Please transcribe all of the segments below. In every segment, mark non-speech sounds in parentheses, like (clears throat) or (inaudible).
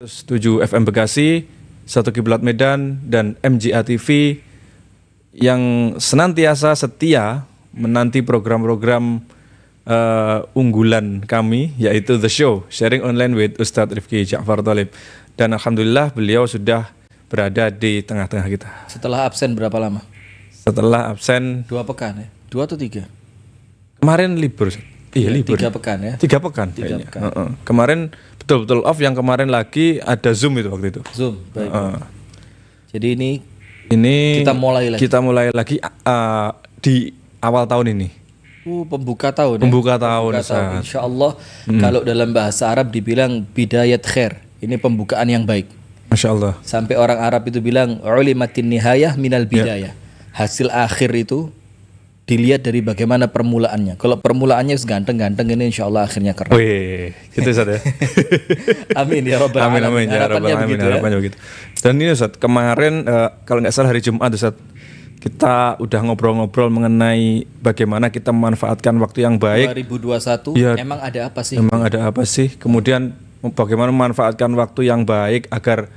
7 FM Bekasi, Satu Kiblat Medan dan MGA TV yang senantiasa setia menanti program-program uh, unggulan kami yaitu The Show Sharing Online with Ustadz Rifki Ja'far Talib dan alhamdulillah beliau sudah berada di tengah-tengah kita. Setelah absen berapa lama? Setelah absen dua pekan ya, dua atau tiga? Kemarin libur, iya, iya libur. Tiga pekan ya. Tiga pekan. Tiga pekan. Uh -uh. Kemarin betul betul off yang kemarin lagi ada zoom itu waktu itu zoom baik uh, jadi ini ini kita mulai lagi kita mulai lagi uh, di awal tahun ini uh, pembuka tahun ya? pembuka ya? tahun, pembuka tahun. Saat. insya Allah hmm. kalau dalam bahasa Arab dibilang bidayat khair ini pembukaan yang baik Masya Allah sampai orang Arab itu bilang ulimatin nihayah minal ya. bidayah yeah. hasil akhir itu dilihat dari bagaimana permulaannya. Kalau permulaannya ganteng-ganteng ini insya Allah akhirnya keren. Wih, gitu Ustaz ya. (laughs) amin ya Rabbal Amin, amin, ya Rabbal Alamin. Begitu, ya? begitu. Dan ini Ustaz, kemarin uh, kalau nggak salah hari Jumat Ustaz, kita udah ngobrol-ngobrol mengenai bagaimana kita memanfaatkan waktu yang baik. 2021, ya, emang ada apa sih? Emang ada apa sih? Kemudian bagaimana memanfaatkan waktu yang baik agar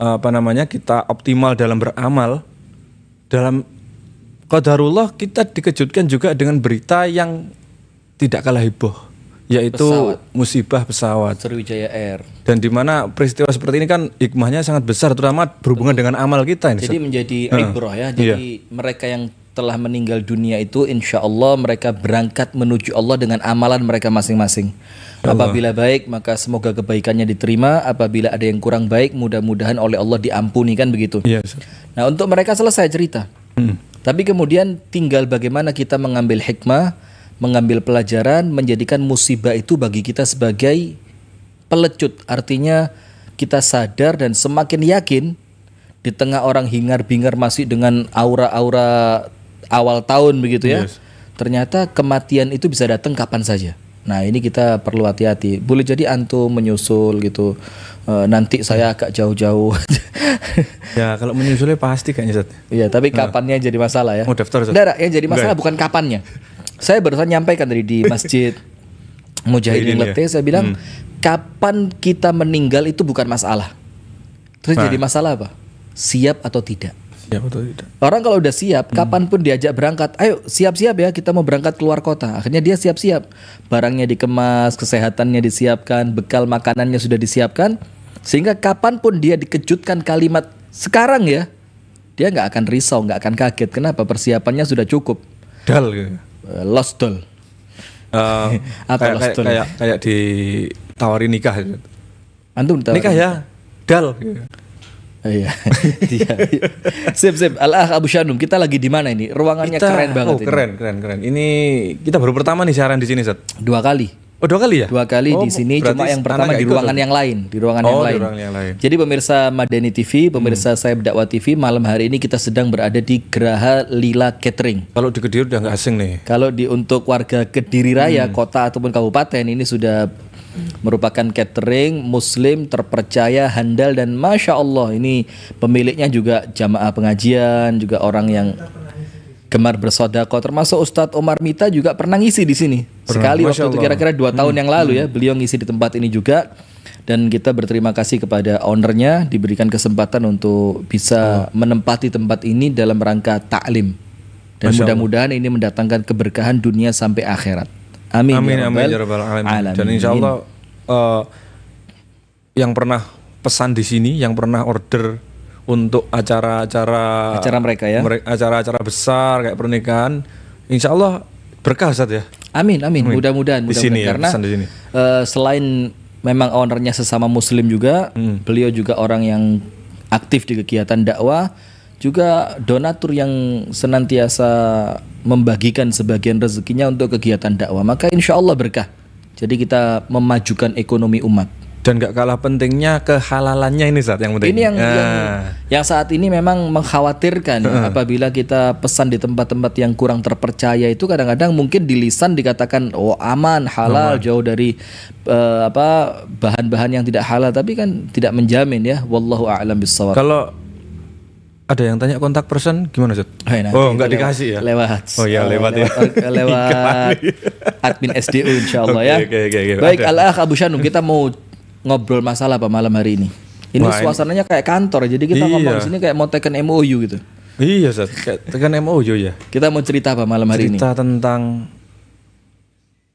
eh, apa namanya kita optimal dalam beramal dalam Qadarullah kita dikejutkan juga dengan berita yang tidak kalah heboh yaitu pesawat. musibah pesawat Sriwijaya Air dan di mana peristiwa seperti ini kan hikmahnya sangat besar terutama berhubungan Betul. dengan amal kita ini. Jadi menjadi uh, ibroh ya. Jadi iya. mereka yang telah meninggal dunia itu insya Allah mereka berangkat menuju Allah dengan amalan mereka masing-masing. Apabila baik maka semoga kebaikannya diterima, apabila ada yang kurang baik mudah-mudahan oleh Allah diampuni kan begitu. Yes. Iya, nah untuk mereka selesai cerita. Hmm. Tapi kemudian tinggal bagaimana kita mengambil hikmah, mengambil pelajaran, menjadikan musibah itu bagi kita sebagai pelecut. Artinya kita sadar dan semakin yakin di tengah orang hingar-bingar masih dengan aura-aura awal tahun begitu ya. Yes. Ternyata kematian itu bisa datang kapan saja. Nah ini kita perlu hati-hati. Boleh jadi antum menyusul gitu. E, nanti saya agak jauh-jauh. (laughs) ya kalau menyusulnya pasti kayaknya Zat. Iya tapi eh. kapannya nah. jadi masalah ya. Mau oh, daftar yang jadi masalah Enggak. Ya? bukan kapannya. (laughs) Saya barusan nyampaikan dari di masjid Mujahidin ya? Lete. Saya bilang hmm. kapan kita meninggal itu bukan masalah. Terus nah. jadi masalah apa? Siap atau tidak? siap atau tidak. Orang kalau udah siap, hmm. kapanpun diajak berangkat, ayo siap-siap ya kita mau berangkat keluar kota. Akhirnya dia siap-siap, barangnya dikemas, kesehatannya disiapkan, bekal makanannya sudah disiapkan, sehingga kapanpun dia dikejutkan kalimat sekarang ya, dia nggak akan risau, nggak akan kaget. Kenapa persiapannya sudah cukup? Dal, ya. lost dal. Uh, eh, (laughs) kayak, Kayak, kayak, kayak ditawari nikah. Ya. Antum Nikah ya, dal. Gitu. Iya. (laughs) Iya, iya. sip sip. Al-Akh Abu Shanum, kita lagi di mana ini? Ruangannya kita, keren banget. Oh, keren ini. keren keren. Ini kita baru pertama nih siaran di sini, Set. Dua kali. Oh dua kali ya? Dua kali oh, di sini, cuma yang pertama di ruangan yang lain, di ruangan, oh, yang, lain. ruangan yang lain. Jadi pemirsa Madani TV, pemirsa hmm. saya Dakwah TV, malam hari ini kita sedang berada di Geraha Lila Catering. Kalau di Kediri udah nggak asing nih. Kalau di untuk warga Kediri Raya, hmm. kota ataupun kabupaten ini sudah merupakan catering muslim terpercaya handal dan masya Allah ini pemiliknya juga jamaah pengajian juga orang yang gemar bersodako termasuk Ustadz Omar Mita juga pernah ngisi di sini sekali masya waktu itu kira-kira dua tahun hmm. yang lalu ya hmm. beliau ngisi di tempat ini juga dan kita berterima kasih kepada ownernya diberikan kesempatan untuk bisa hmm. menempati tempat ini dalam rangka taklim dan mudah-mudahan ini mendatangkan keberkahan dunia sampai akhirat. Amin. Amin ya amin ya Dan insya Allah uh, yang pernah pesan di sini, yang pernah order untuk acara-acara acara mereka ya, acara-acara besar kayak pernikahan, insya Allah berkah saat ya. Amin amin. amin. Mudah-mudahan. di sini mudah ya, karena di sini. Uh, selain memang ownernya sesama Muslim juga, hmm. beliau juga orang yang aktif di kegiatan dakwah juga donatur yang senantiasa membagikan sebagian rezekinya untuk kegiatan dakwah maka insya Allah berkah jadi kita memajukan ekonomi umat dan gak kalah pentingnya kehalalannya ini saat yang penting ini yang, ah. yang yang saat ini memang mengkhawatirkan uh. apabila kita pesan di tempat-tempat yang kurang terpercaya itu kadang-kadang mungkin di lisan dikatakan oh aman halal aman. jauh dari uh, apa bahan-bahan yang tidak halal tapi kan tidak menjamin ya wallahu a'lam bissawab kalau ada yang tanya kontak person gimana sih? Oh, ya, oh nggak dikasih ya? Lewat. Oh ya lewat ya. Lewat, (laughs) admin SDU insya Allah okay, ya. Okay, okay, okay. Baik Al-Akh Abu Shanum kita mau ngobrol masalah apa malam hari ini. Ini Wah, suasananya kayak kantor jadi kita iya. ngomong sini kayak mau tekan MOU gitu. Iya sih. tekan MOU ya. Kita mau cerita apa malam hari cerita ini? Cerita tentang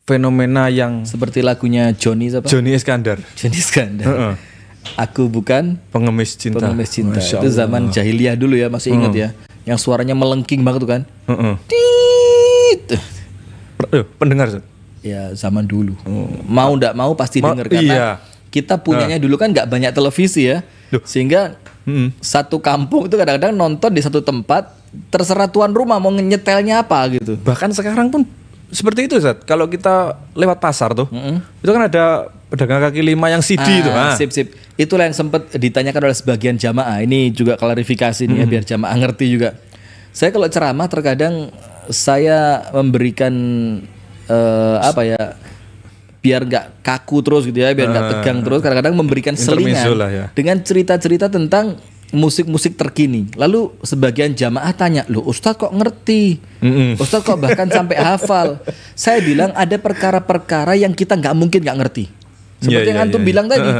fenomena yang seperti lagunya Johnny siapa? Johnny Iskandar. Johnny Iskandar. Uh -uh Aku bukan pengemis cinta. Pengemis cinta. Masya itu zaman Allah. jahiliyah dulu ya, masih ingat hmm. ya. Yang suaranya melengking banget tuh kan. Hmm. Tit. Eh, pendengar. Ya zaman dulu. Hmm. Mau ndak mau pasti Ma dengar karena iya. kita punyanya ah. dulu kan nggak banyak televisi ya. Duh. Sehingga hmm. satu kampung itu kadang-kadang nonton di satu tempat terserah tuan rumah mau nyetelnya apa gitu. Bahkan sekarang pun seperti itu Zat. Kalau kita lewat pasar tuh, mm -hmm. itu kan ada pedagang kaki lima yang CD ah, itu. Ah. Sip sip. Itulah yang sempat ditanyakan oleh sebagian jamaah. Ini juga klarifikasi nih ya biar jamaah ngerti juga. Saya kalau ceramah terkadang saya memberikan uh, apa ya biar nggak kaku terus gitu ya, biar nggak uh, tegang terus. Kadang-kadang memberikan selingan ya. dengan cerita-cerita tentang musik-musik terkini. Lalu sebagian jamaah tanya, loh Ustadz kok ngerti? Mm-mm. Ustadz kok bahkan sampai hafal?" (laughs) Saya bilang ada perkara-perkara yang kita nggak mungkin nggak ngerti. Seperti yeah, yang yeah, antum yeah, iya. bilang yeah. tadi.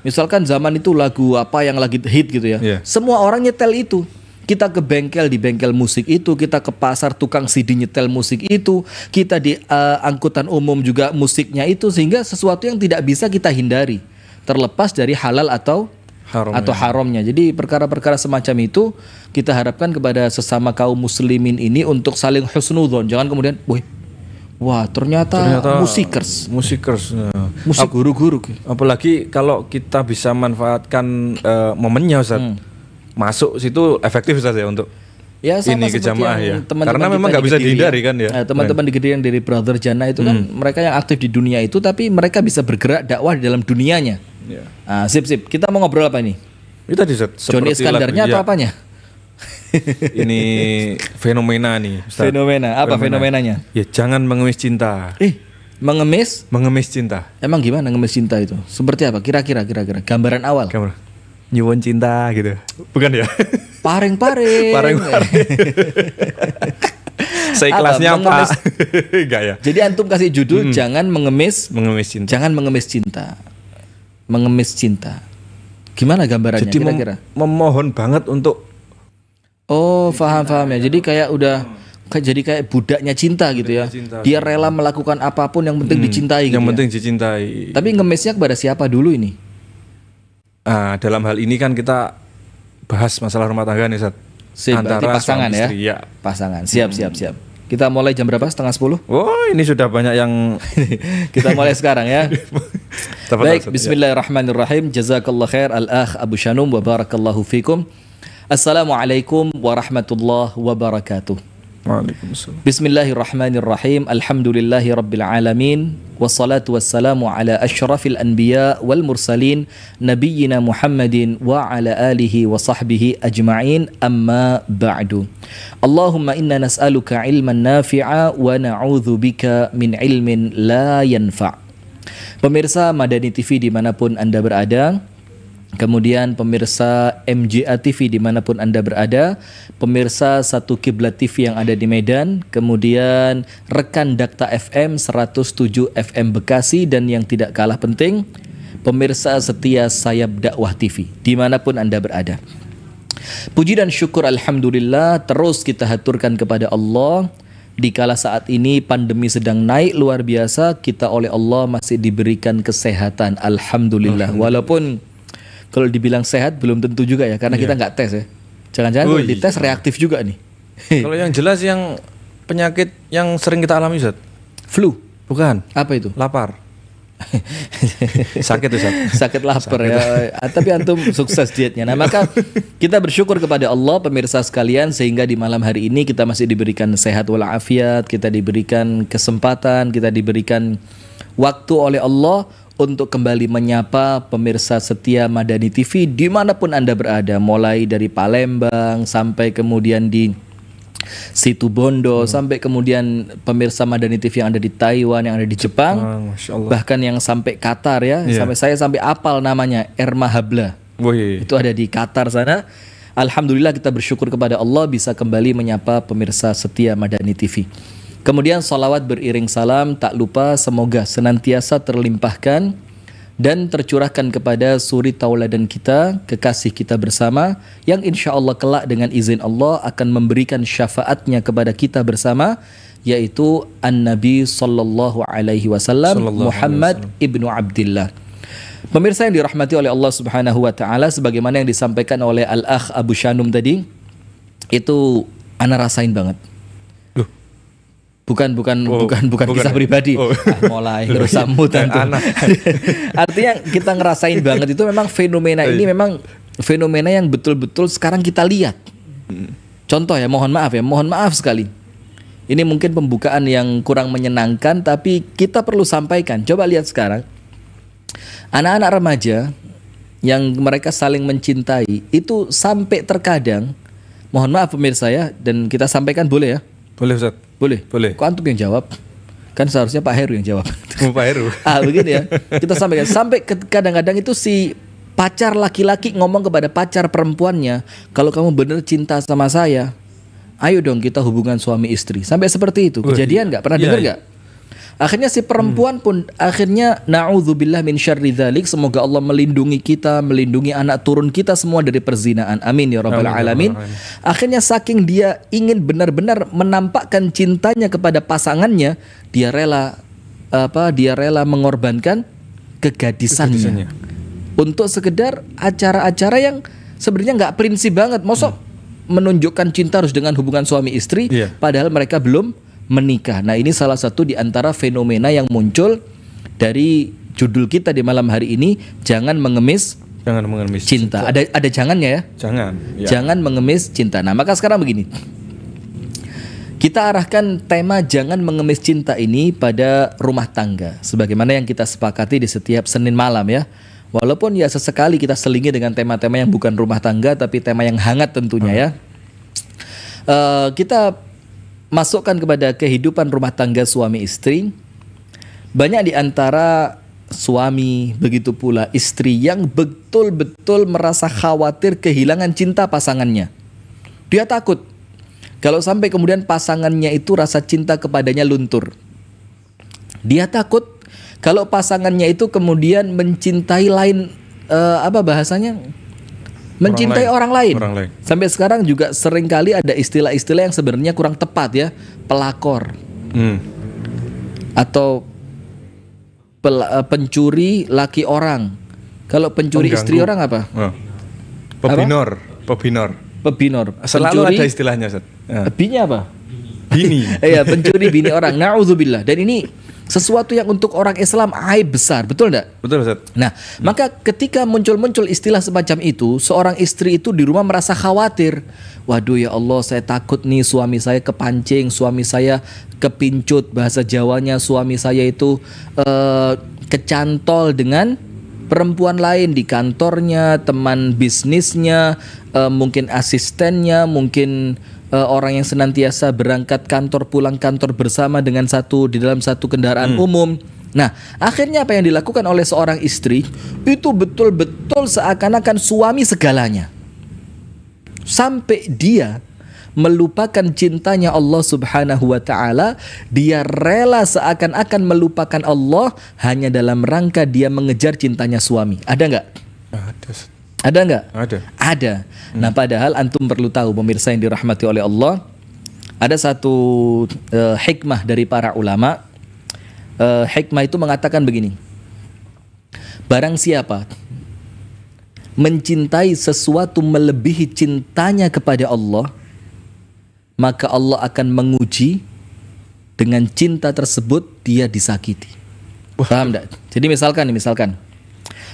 Misalkan zaman itu lagu apa yang lagi hit gitu ya. Yeah. Semua orang nyetel itu. Kita ke bengkel di bengkel musik itu, kita ke pasar tukang CD nyetel musik itu, kita di uh, angkutan umum juga musiknya itu sehingga sesuatu yang tidak bisa kita hindari terlepas dari halal atau haram atau ya. haramnya. Jadi perkara-perkara semacam itu kita harapkan kepada sesama kaum muslimin ini untuk saling husnudzon. Jangan kemudian, "Wih, Wah, ternyata, ternyata musikers. Musikers. Musik guru-guru. Apalagi kalau kita bisa manfaatkan uh, momennya Ustaz. Hmm. Masuk situ efektif Ustaz ya untuk Ya sama ini ke ya. Teman -teman Karena memang nggak bisa dihindari kan ya. Eh, teman-teman iya. di yang dari Brother Jana itu kan hmm. mereka yang aktif di dunia itu tapi mereka bisa bergerak dakwah di dalam dunianya. Ya. Nah, sip sip. Kita mau ngobrol apa ini? Itu tadi Johnny Iskandarnya atau ya. apanya? (laughs) ini fenomena nih. Ustaz. Fenomena. Apa fenomena. fenomenanya? Ya jangan mengemis cinta. Eh, mengemis? Mengemis cinta. Emang gimana mengemis cinta itu? Seperti apa? Kira-kira, kira-kira. Gambaran awal. Gambaran. Nyuwun cinta gitu. Bukan ya? (laughs) Paring-paring. Paring-paring. Saya (laughs) kelasnya apa? Enggak ya. Jadi antum kasih judul hmm. jangan mengemis. Mengemis cinta. Jangan mengemis cinta. Mengemis cinta. Gimana gambarannya? kira kira-kira? memohon banget untuk Oh, faham-faham ya. Jadi kayak udah kayak jadi kayak budaknya cinta gitu ya. Cinta. Dia rela melakukan apapun yang penting hmm, dicintai. Gitu yang gitu penting ya. dicintai. Tapi ngemesnya kepada siapa dulu ini? Nah, dalam hal ini kan kita bahas masalah rumah tangga nih, Sat. Sip, Antara pasangan ya. ya. Pasangan. Siap, siap, siap. Kita mulai jam berapa? Setengah sepuluh? Oh, ini sudah banyak yang (laughs) kita mulai sekarang ya. (laughs) Baik, ya. Bismillahirrahmanirrahim. Jazakallah khair al-akh Abu Shanum wa barakallahu fikum. Assalamualaikum warahmatullahi wabarakatuh. Waalaikumsalam. Bismillahirrahmanirrahim. Alhamdulillahirabbilalamin. Wassalatu wassalamu ala asyrafil anbiya wal mursalin nabiyyina Muhammadin wa ala alihi wa sahbihi ajma'in amma ba'du Allahumma inna nas'aluka ilman nafi'a wa na'udhu bika min ilmin la yanfa' Pemirsa Madani TV dimanapun anda berada Kemudian pemirsa MJA TV dimanapun Anda berada, pemirsa Satu Kiblat TV yang ada di Medan, kemudian rekan Dakta FM 107 FM Bekasi dan yang tidak kalah penting, pemirsa setia Sayap Dakwah TV dimanapun Anda berada. Puji dan syukur Alhamdulillah terus kita haturkan kepada Allah di kala saat ini pandemi sedang naik luar biasa kita oleh Allah masih diberikan kesehatan Alhamdulillah, Alhamdulillah. walaupun kalau dibilang sehat belum tentu juga ya karena yeah. kita nggak tes ya. Jangan-jangan oh kalau iya. dites reaktif juga nih. (laughs) kalau yang jelas yang penyakit yang sering kita alami Zat. Flu. Bukan. Apa itu? Lapar. (laughs) sakit tuh sakit lapar ya. sakit. ya tapi antum sukses dietnya nah maka kita bersyukur kepada Allah pemirsa sekalian sehingga di malam hari ini kita masih diberikan sehat walafiat kita diberikan kesempatan kita diberikan waktu oleh Allah untuk kembali menyapa pemirsa setia Madani TV dimanapun Anda berada, mulai dari Palembang sampai kemudian di situ Bondo hmm. sampai kemudian pemirsa Madani TV yang ada di Taiwan, yang ada di Jepang, ah, bahkan yang sampai Qatar ya, yeah. sampai saya sampai apal namanya Erma Habla. Oh, Itu ada di Qatar sana. Alhamdulillah kita bersyukur kepada Allah bisa kembali menyapa pemirsa setia Madani TV. Kemudian salawat beriring salam tak lupa semoga senantiasa terlimpahkan dan tercurahkan kepada suri tauladan kita, kekasih kita bersama, yang insya Allah kelak dengan izin Allah akan memberikan syafaatnya kepada kita bersama, yaitu An-Nabi Sallallahu Alaihi Wasallam Muhammad Ibnu Abdullah. Pemirsa yang dirahmati oleh Allah Subhanahu wa taala sebagaimana yang disampaikan oleh Al-Akh Abu Shanum tadi itu ana rasain banget bukan bukan oh, bukan bukan, bisa kisah pribadi oh. nah, mulai (laughs) rusak (laughs) artinya kita ngerasain banget itu memang fenomena ini iya. memang fenomena yang betul-betul sekarang kita lihat hmm. contoh ya mohon maaf ya mohon maaf sekali ini mungkin pembukaan yang kurang menyenangkan tapi kita perlu sampaikan coba lihat sekarang anak-anak remaja yang mereka saling mencintai itu sampai terkadang mohon maaf pemirsa ya dan kita sampaikan boleh ya boleh Ustaz boleh. Boleh. Kok antum yang jawab? Kan seharusnya Pak Heru yang jawab. Oh, Pak Heru. (laughs) ah begini ya. Kita sampaikan sampai kadang-kadang itu si pacar laki-laki ngomong kepada pacar perempuannya, kalau kamu bener cinta sama saya, ayo dong kita hubungan suami istri. Sampai seperti itu. Oh, Kejadian iya. nggak? Pernah iya, dengar iya. nggak? Akhirnya si perempuan hmm. pun akhirnya naudzubillah min syarri Semoga Allah melindungi kita, melindungi anak turun kita semua dari perzinaan. Amin ya rabbal ya alamin. Akhirnya saking dia ingin benar-benar menampakkan cintanya kepada pasangannya, dia rela apa? Dia rela mengorbankan kegadisannya, kegadisannya. untuk sekedar acara-acara yang sebenarnya nggak prinsip banget. Mosok hmm. menunjukkan cinta harus dengan hubungan suami istri, yeah. padahal mereka belum menikah. Nah, ini salah satu di antara fenomena yang muncul dari judul kita di malam hari ini, jangan mengemis jangan mengemis cinta. cinta. Ada ada jangannya ya? Jangan. Ya. Jangan mengemis cinta. Nah, maka sekarang begini. Kita arahkan tema jangan mengemis cinta ini pada rumah tangga sebagaimana yang kita sepakati di setiap Senin malam ya. Walaupun ya sesekali kita selingi dengan tema-tema yang bukan rumah tangga tapi tema yang hangat tentunya ya. hmm. ya. Uh, kita masukkan kepada kehidupan rumah tangga suami istri, banyak di antara suami, begitu pula istri yang betul-betul merasa khawatir kehilangan cinta pasangannya. Dia takut kalau sampai kemudian pasangannya itu rasa cinta kepadanya luntur. Dia takut kalau pasangannya itu kemudian mencintai lain uh, apa bahasanya? mencintai orang lain. orang lain. Sampai sekarang juga sering kali ada istilah-istilah yang sebenarnya kurang tepat ya, pelakor. Hmm. Atau pel eh, pencuri laki orang. Kalau pencuri Pengganggu. istri orang apa? Oh. Pebinor, apa? pebinor. Pebinor. Selalu pencuri, ada istilahnya, Ya. Binya apa? Bini. (laughs) Iya, pencuri bini orang. Nauzubillah. Dan ini sesuatu yang untuk orang Islam aib besar, betul tidak? Betul, Ustaz. Nah, hmm. maka ketika muncul-muncul istilah semacam itu, seorang istri itu di rumah merasa khawatir. Waduh ya Allah, saya takut nih suami saya kepancing, suami saya kepincut bahasa Jawanya, suami saya itu uh, kecantol dengan perempuan lain di kantornya, teman bisnisnya, uh, mungkin asistennya, mungkin Eh, orang yang senantiasa berangkat kantor pulang kantor bersama dengan satu di dalam satu kendaraan hmm. umum. Nah, akhirnya apa yang dilakukan oleh seorang istri itu betul-betul seakan-akan suami segalanya. Sampai dia melupakan cintanya Allah Subhanahu wa taala, dia rela seakan-akan melupakan Allah hanya dalam rangka dia mengejar cintanya suami. Ada nggak? Ada. Ada nggak? Ada. Ada. Nah, hmm. Nah, padahal antum perlu tahu pemirsa yang dirahmati oleh Allah, ada satu uh, hikmah dari para ulama. Uh, hikmah itu mengatakan begini. Barang siapa mencintai sesuatu melebihi cintanya kepada Allah, maka Allah akan menguji dengan cinta tersebut dia disakiti. Paham enggak? Jadi misalkan misalkan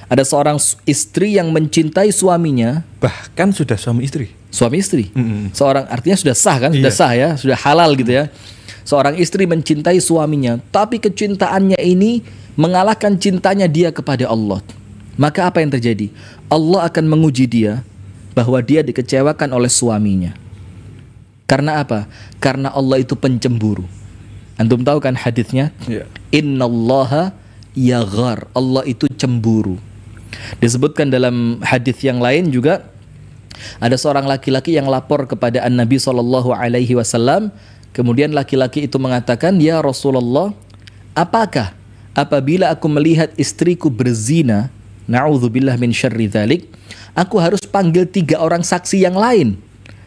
ada seorang istri yang mencintai suaminya. Bahkan sudah suami istri. Suami istri. Mm -hmm. Seorang artinya sudah sah kan? Sudah iya. sah ya, sudah halal gitu ya. Seorang istri mencintai suaminya, tapi kecintaannya ini mengalahkan cintanya dia kepada Allah. Maka apa yang terjadi? Allah akan menguji dia bahwa dia dikecewakan oleh suaminya. Karena apa? Karena Allah itu pencemburu. Antum tahu kan hadisnya? Yeah. ya yaghar. Allah itu cemburu. Disebutkan dalam hadis yang lain juga ada seorang laki-laki yang lapor kepada An Nabi Shallallahu Alaihi Wasallam. Kemudian laki-laki itu mengatakan, ya Rasulullah, apakah apabila aku melihat istriku berzina, naudzubillah min syarri aku harus panggil tiga orang saksi yang lain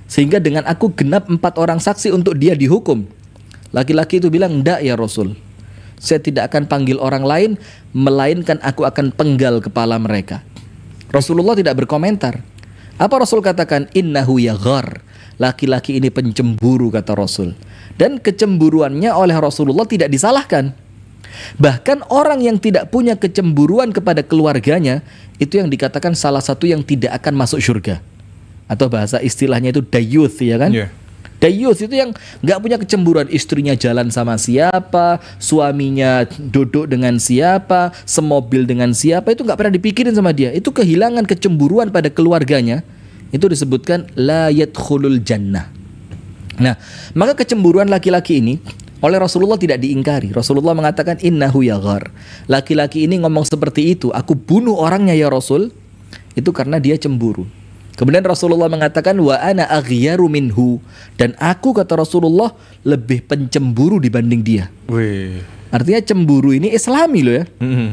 sehingga dengan aku genap empat orang saksi untuk dia dihukum. Laki-laki itu bilang, tidak ya Rasul. Saya tidak akan panggil orang lain melainkan aku akan penggal kepala mereka. Rasulullah tidak berkomentar. Apa Rasul katakan? Innahu yaghar. Laki-laki ini pencemburu kata Rasul. Dan kecemburuannya oleh Rasulullah tidak disalahkan. Bahkan orang yang tidak punya kecemburuan kepada keluarganya itu yang dikatakan salah satu yang tidak akan masuk surga. Atau bahasa istilahnya itu dayuth ya kan? Yeah. Dayus itu yang nggak punya kecemburuan istrinya jalan sama siapa, suaminya duduk dengan siapa, semobil dengan siapa itu nggak pernah dipikirin sama dia. Itu kehilangan kecemburuan pada keluarganya. Itu disebutkan layat khulul jannah. Nah, maka kecemburuan laki-laki ini oleh Rasulullah tidak diingkari. Rasulullah mengatakan innahu yaghar. Laki-laki ini ngomong seperti itu, aku bunuh orangnya ya Rasul. Itu karena dia cemburu. Kemudian Rasulullah mengatakan wa ana aghyaru minhu dan aku kata Rasulullah lebih pencemburu dibanding dia. Wih. Artinya cemburu ini islami loh ya. Mm-hmm.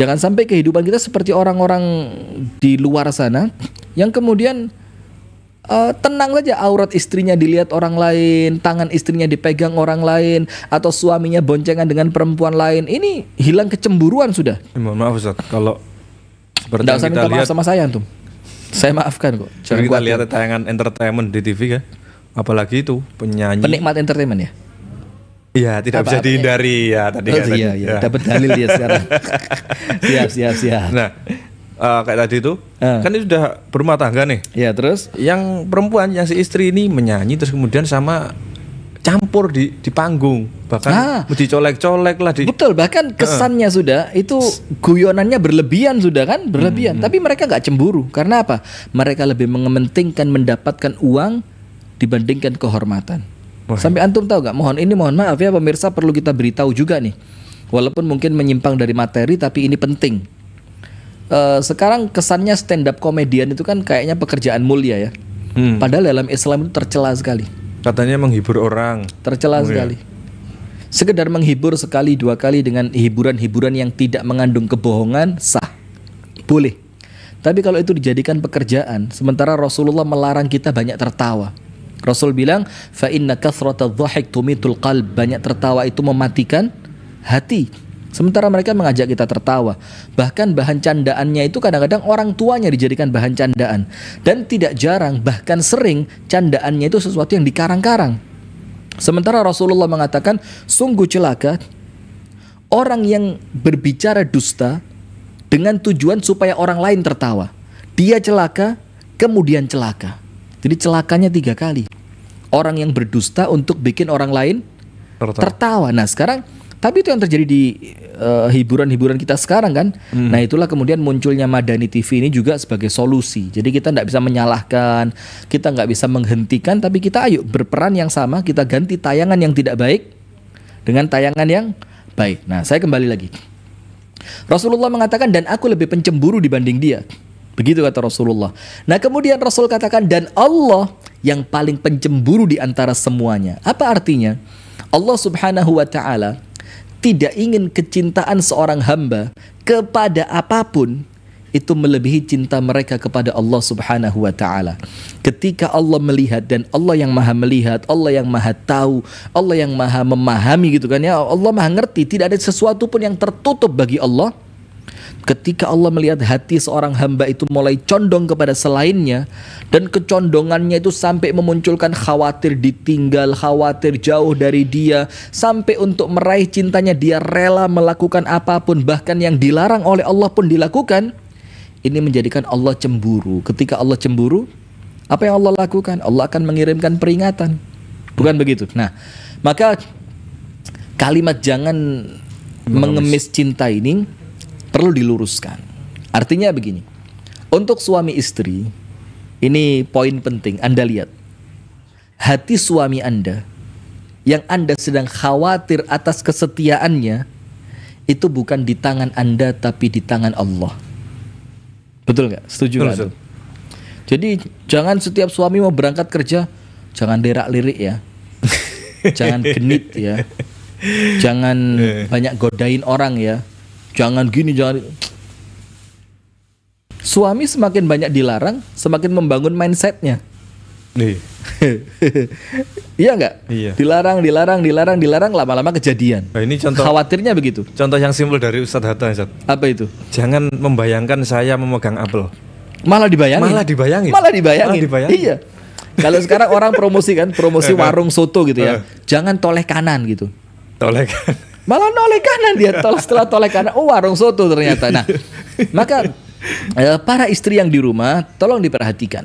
Jangan sampai kehidupan kita seperti orang-orang di luar sana yang kemudian uh, tenang saja aurat istrinya dilihat orang lain, tangan istrinya dipegang orang lain atau suaminya boncengan dengan perempuan lain. Ini hilang kecemburuan sudah. Mohon maaf Ustaz, kalau seperti Nggak yang kita lihat sama saya antum saya maafkan kok. Jadi kita lihat tayangan entertainment di TV kan. Ya. Apalagi itu penyanyi. Penikmat entertainment ya. Iya, tidak apa, bisa dihindari ya tadi oh, ya. Iya, iya. Ya. Dapat dalil dia sekarang. (laughs) siap, siap, siap. Nah, uh, kayak tadi itu uh. kan ini sudah berumah tangga nih. Iya terus? Yang perempuan yang si istri ini menyanyi terus kemudian sama campur di di panggung bahkan nah, dicolek-colek lah di betul bahkan kesannya uh, sudah itu guyonannya berlebihan sudah kan berlebihan hmm, hmm, tapi mereka nggak cemburu karena apa mereka lebih mengementingkan mendapatkan uang dibandingkan kehormatan Wah. sampai antum tahu nggak mohon ini mohon maaf ya pemirsa perlu kita beritahu juga nih walaupun mungkin menyimpang dari materi tapi ini penting uh, sekarang kesannya stand up komedian itu kan kayaknya pekerjaan mulia ya hmm. padahal dalam Islam itu tercela sekali Katanya menghibur orang. Tercela oh, sekali. Ya. Sekedar menghibur sekali dua kali dengan hiburan-hiburan yang tidak mengandung kebohongan sah. Boleh. Tapi kalau itu dijadikan pekerjaan, sementara Rasulullah melarang kita banyak tertawa. Rasul bilang, "Fa inna kathrata dhahik tumitul qalb." Banyak tertawa itu mematikan hati. Sementara mereka mengajak kita tertawa. Bahkan bahan candaannya itu kadang-kadang orang tuanya dijadikan bahan candaan. Dan tidak jarang, bahkan sering, candaannya itu sesuatu yang dikarang-karang. Sementara Rasulullah mengatakan, sungguh celaka orang yang berbicara dusta dengan tujuan supaya orang lain tertawa. Dia celaka, kemudian celaka. Jadi celakanya tiga kali. Orang yang berdusta untuk bikin orang lain tertawa. tertawa. Nah sekarang tapi itu yang terjadi di eh, hiburan-hiburan uh, kita sekarang kan. Hmm. Nah itulah kemudian munculnya Madani TV ini juga sebagai solusi. Jadi kita nggak bisa menyalahkan, kita nggak bisa menghentikan, tapi kita ayo berperan yang sama. Kita ganti tayangan yang tidak baik dengan tayangan yang baik. Nah saya kembali lagi. Rasulullah mengatakan dan aku lebih pencemburu dibanding dia. Begitu kata Rasulullah. Nah kemudian Rasul katakan dan Allah yang paling pencemburu di antara semuanya. Apa artinya? Allah subhanahu wa ta'ala tidak ingin kecintaan seorang hamba kepada apapun itu melebihi cinta mereka kepada Allah Subhanahu wa taala. Ketika Allah melihat dan Allah yang Maha melihat, Allah yang Maha tahu, Allah yang Maha memahami gitu kan ya. Allah Maha ngerti, tidak ada sesuatu pun yang tertutup bagi Allah Ketika Allah melihat hati seorang hamba itu mulai condong kepada selainnya dan kecondongannya itu sampai memunculkan khawatir ditinggal, khawatir jauh dari dia, sampai untuk meraih cintanya dia rela melakukan apapun bahkan yang dilarang oleh Allah pun dilakukan. Ini menjadikan Allah cemburu. Ketika Allah cemburu, apa yang Allah lakukan? Allah akan mengirimkan peringatan. Bukan begitu. Nah, maka kalimat jangan mengemis cinta ini perlu diluruskan. Artinya begini, untuk suami istri, ini poin penting, Anda lihat. Hati suami Anda, yang Anda sedang khawatir atas kesetiaannya, itu bukan di tangan Anda, tapi di tangan Allah. Betul nggak? Setuju nggak? Jadi jangan setiap suami mau berangkat kerja, jangan derak-lirik ya. (laughs) jangan genit ya. Jangan eh. banyak godain orang ya jangan gini jangan suami semakin banyak dilarang semakin membangun mindsetnya iya (laughs) iya nggak iya. dilarang dilarang dilarang dilarang lama-lama kejadian nah, ini contoh khawatirnya begitu contoh yang simpel dari Ustadz Hatta Ustadz. apa itu jangan membayangkan saya memegang apel malah dibayangin malah dibayangin malah dibayangin, malah dibayangin. iya kalau sekarang orang promosi kan promosi eh, nah. warung soto gitu ya eh. jangan toleh kanan gitu toleh kanan Malah noleh kanan dia tol setelah toleh kanan. Oh warung soto ternyata. Nah, maka e, para istri yang di rumah tolong diperhatikan.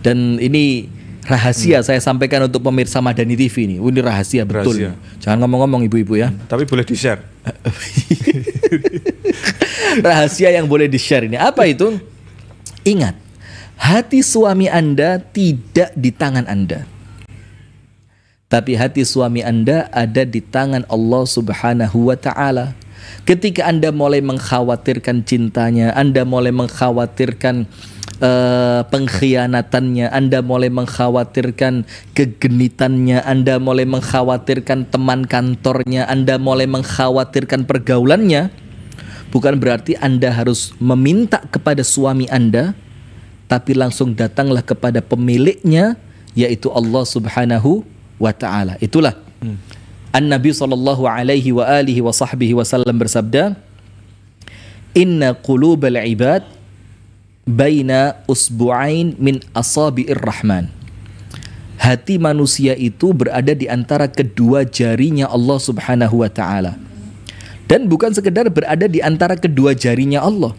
Dan ini rahasia hmm. saya sampaikan untuk pemirsa Madani TV ini. Oh, ini rahasia betul. Rahasia. Jangan ngomong-ngomong ibu-ibu ya. tapi boleh di-share. (laughs) rahasia yang boleh di-share ini apa itu? Ingat, hati suami Anda tidak di tangan Anda. Tapi hati suami Anda ada di tangan Allah Subhanahu wa taala. Ketika Anda mulai mengkhawatirkan cintanya, Anda mulai mengkhawatirkan uh, pengkhianatannya, Anda mulai mengkhawatirkan kegenitannya, Anda mulai mengkhawatirkan teman kantornya, Anda mulai mengkhawatirkan pergaulannya, bukan berarti Anda harus meminta kepada suami Anda, tapi langsung datanglah kepada pemiliknya, yaitu Allah Subhanahu wa taala. Itulah hmm. An-Nabi sallallahu alaihi wa alihi wa sahbihi wasallam bersabda, "Inna qulubal ibad baina usbu'ain min asabi'ir rahman." Hati manusia itu berada di antara kedua jarinya Allah Subhanahu wa taala. Dan bukan sekedar berada di antara kedua jarinya Allah.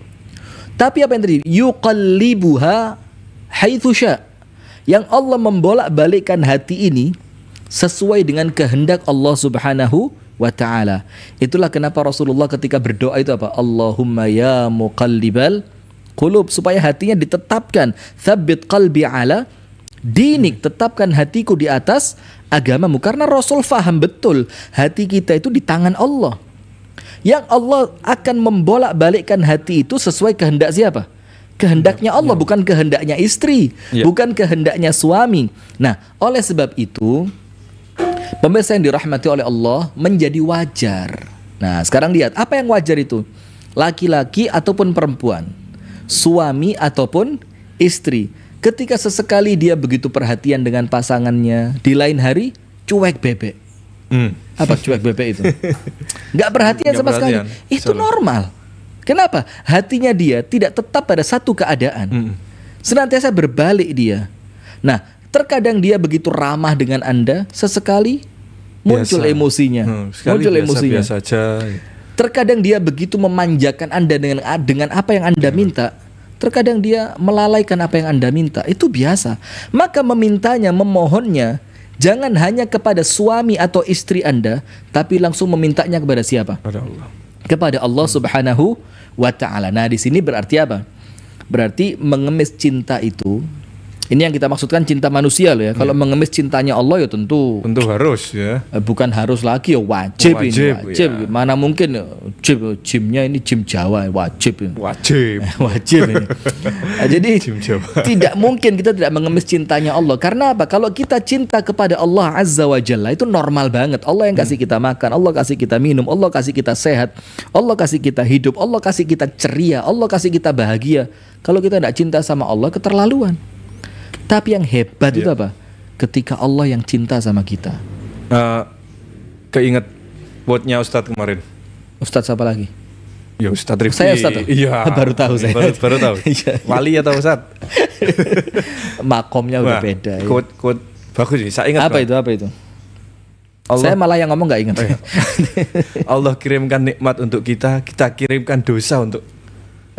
Tapi apa yang terjadi? Yuqallibuha haitsu Yang Allah membolak-balikkan hati ini sesuai dengan kehendak Allah Subhanahu wa taala. Itulah kenapa Rasulullah ketika berdoa itu apa? Allahumma ya muqallibal qulub supaya hatinya ditetapkan thabbit qalbi ala dinik tetapkan hatiku di atas agamamu karena Rasul faham betul hati kita itu di tangan Allah. Yang Allah akan membolak-balikkan hati itu sesuai kehendak siapa? kehendaknya ya. Allah, bukan kehendaknya istri, ya. bukan kehendaknya suami. Nah, oleh sebab itu, Pemirsa yang dirahmati oleh Allah menjadi wajar. Nah, sekarang lihat apa yang wajar itu? Laki-laki ataupun perempuan, suami ataupun istri. Ketika sesekali dia begitu perhatian dengan pasangannya, di lain hari cuek bebek. Hmm. Apa cuek bebek itu? (laughs) Gak perhatian sama sekali. Itu normal. Kenapa? Hatinya dia tidak tetap pada satu keadaan. Hmm. Senantiasa berbalik dia. Nah, Terkadang dia begitu ramah dengan Anda, sesekali muncul biasa. emosinya. Hmm, muncul biasa, emosinya. Biasa aja. Terkadang dia begitu memanjakan Anda dengan dengan apa yang Anda iya. minta. Terkadang dia melalaikan apa yang Anda minta. Itu biasa. Maka memintanya, memohonnya jangan hanya kepada suami atau istri Anda, tapi langsung memintanya kepada siapa? Kepada Allah. Kepada Allah Subhanahu wa taala. Nah, di sini berarti apa? Berarti mengemis cinta itu ini yang kita maksudkan cinta manusia loh ya. Kalau yeah. mengemis cintanya Allah ya tentu. Tentu harus ya. Eh, bukan harus lagi ya wajib, wajib ini. Iya. Wajib. Yeah. Mana mungkin Jim ya, Jimnya ini Jim Jawa wajib ini. Wajib. (laughs) wajib ini. Nah, jadi Jawa. tidak mungkin kita tidak mengemis cintanya Allah. Karena apa? Kalau kita cinta kepada Allah Azza wa Jalla itu normal banget. Allah yang kasih kita makan, Allah kasih kita minum, Allah kasih kita sehat, Allah kasih kita hidup, Allah kasih kita ceria, Allah kasih kita bahagia. Kalau kita tidak cinta sama Allah keterlaluan. Tapi yang hebat yeah. itu iya. apa? Ketika Allah yang cinta sama kita. Uh, keinget buatnya Ustadz kemarin. Ustadz siapa lagi? Ya Ustadz Rifki. Saya Ustadz. Ya? Iya. (laughs) Baru tahu saya. Baru, baru tahu. (laughs) Iya, iya. Wali atau Ustadz? (laughs) Makomnya udah beda. ya. quote bagus sih. Saya ingat. Apa bang. itu? Apa itu? Allah, saya malah yang ngomong nggak ingat. Oh, Allah kirimkan nikmat untuk kita, kita kirimkan dosa untuk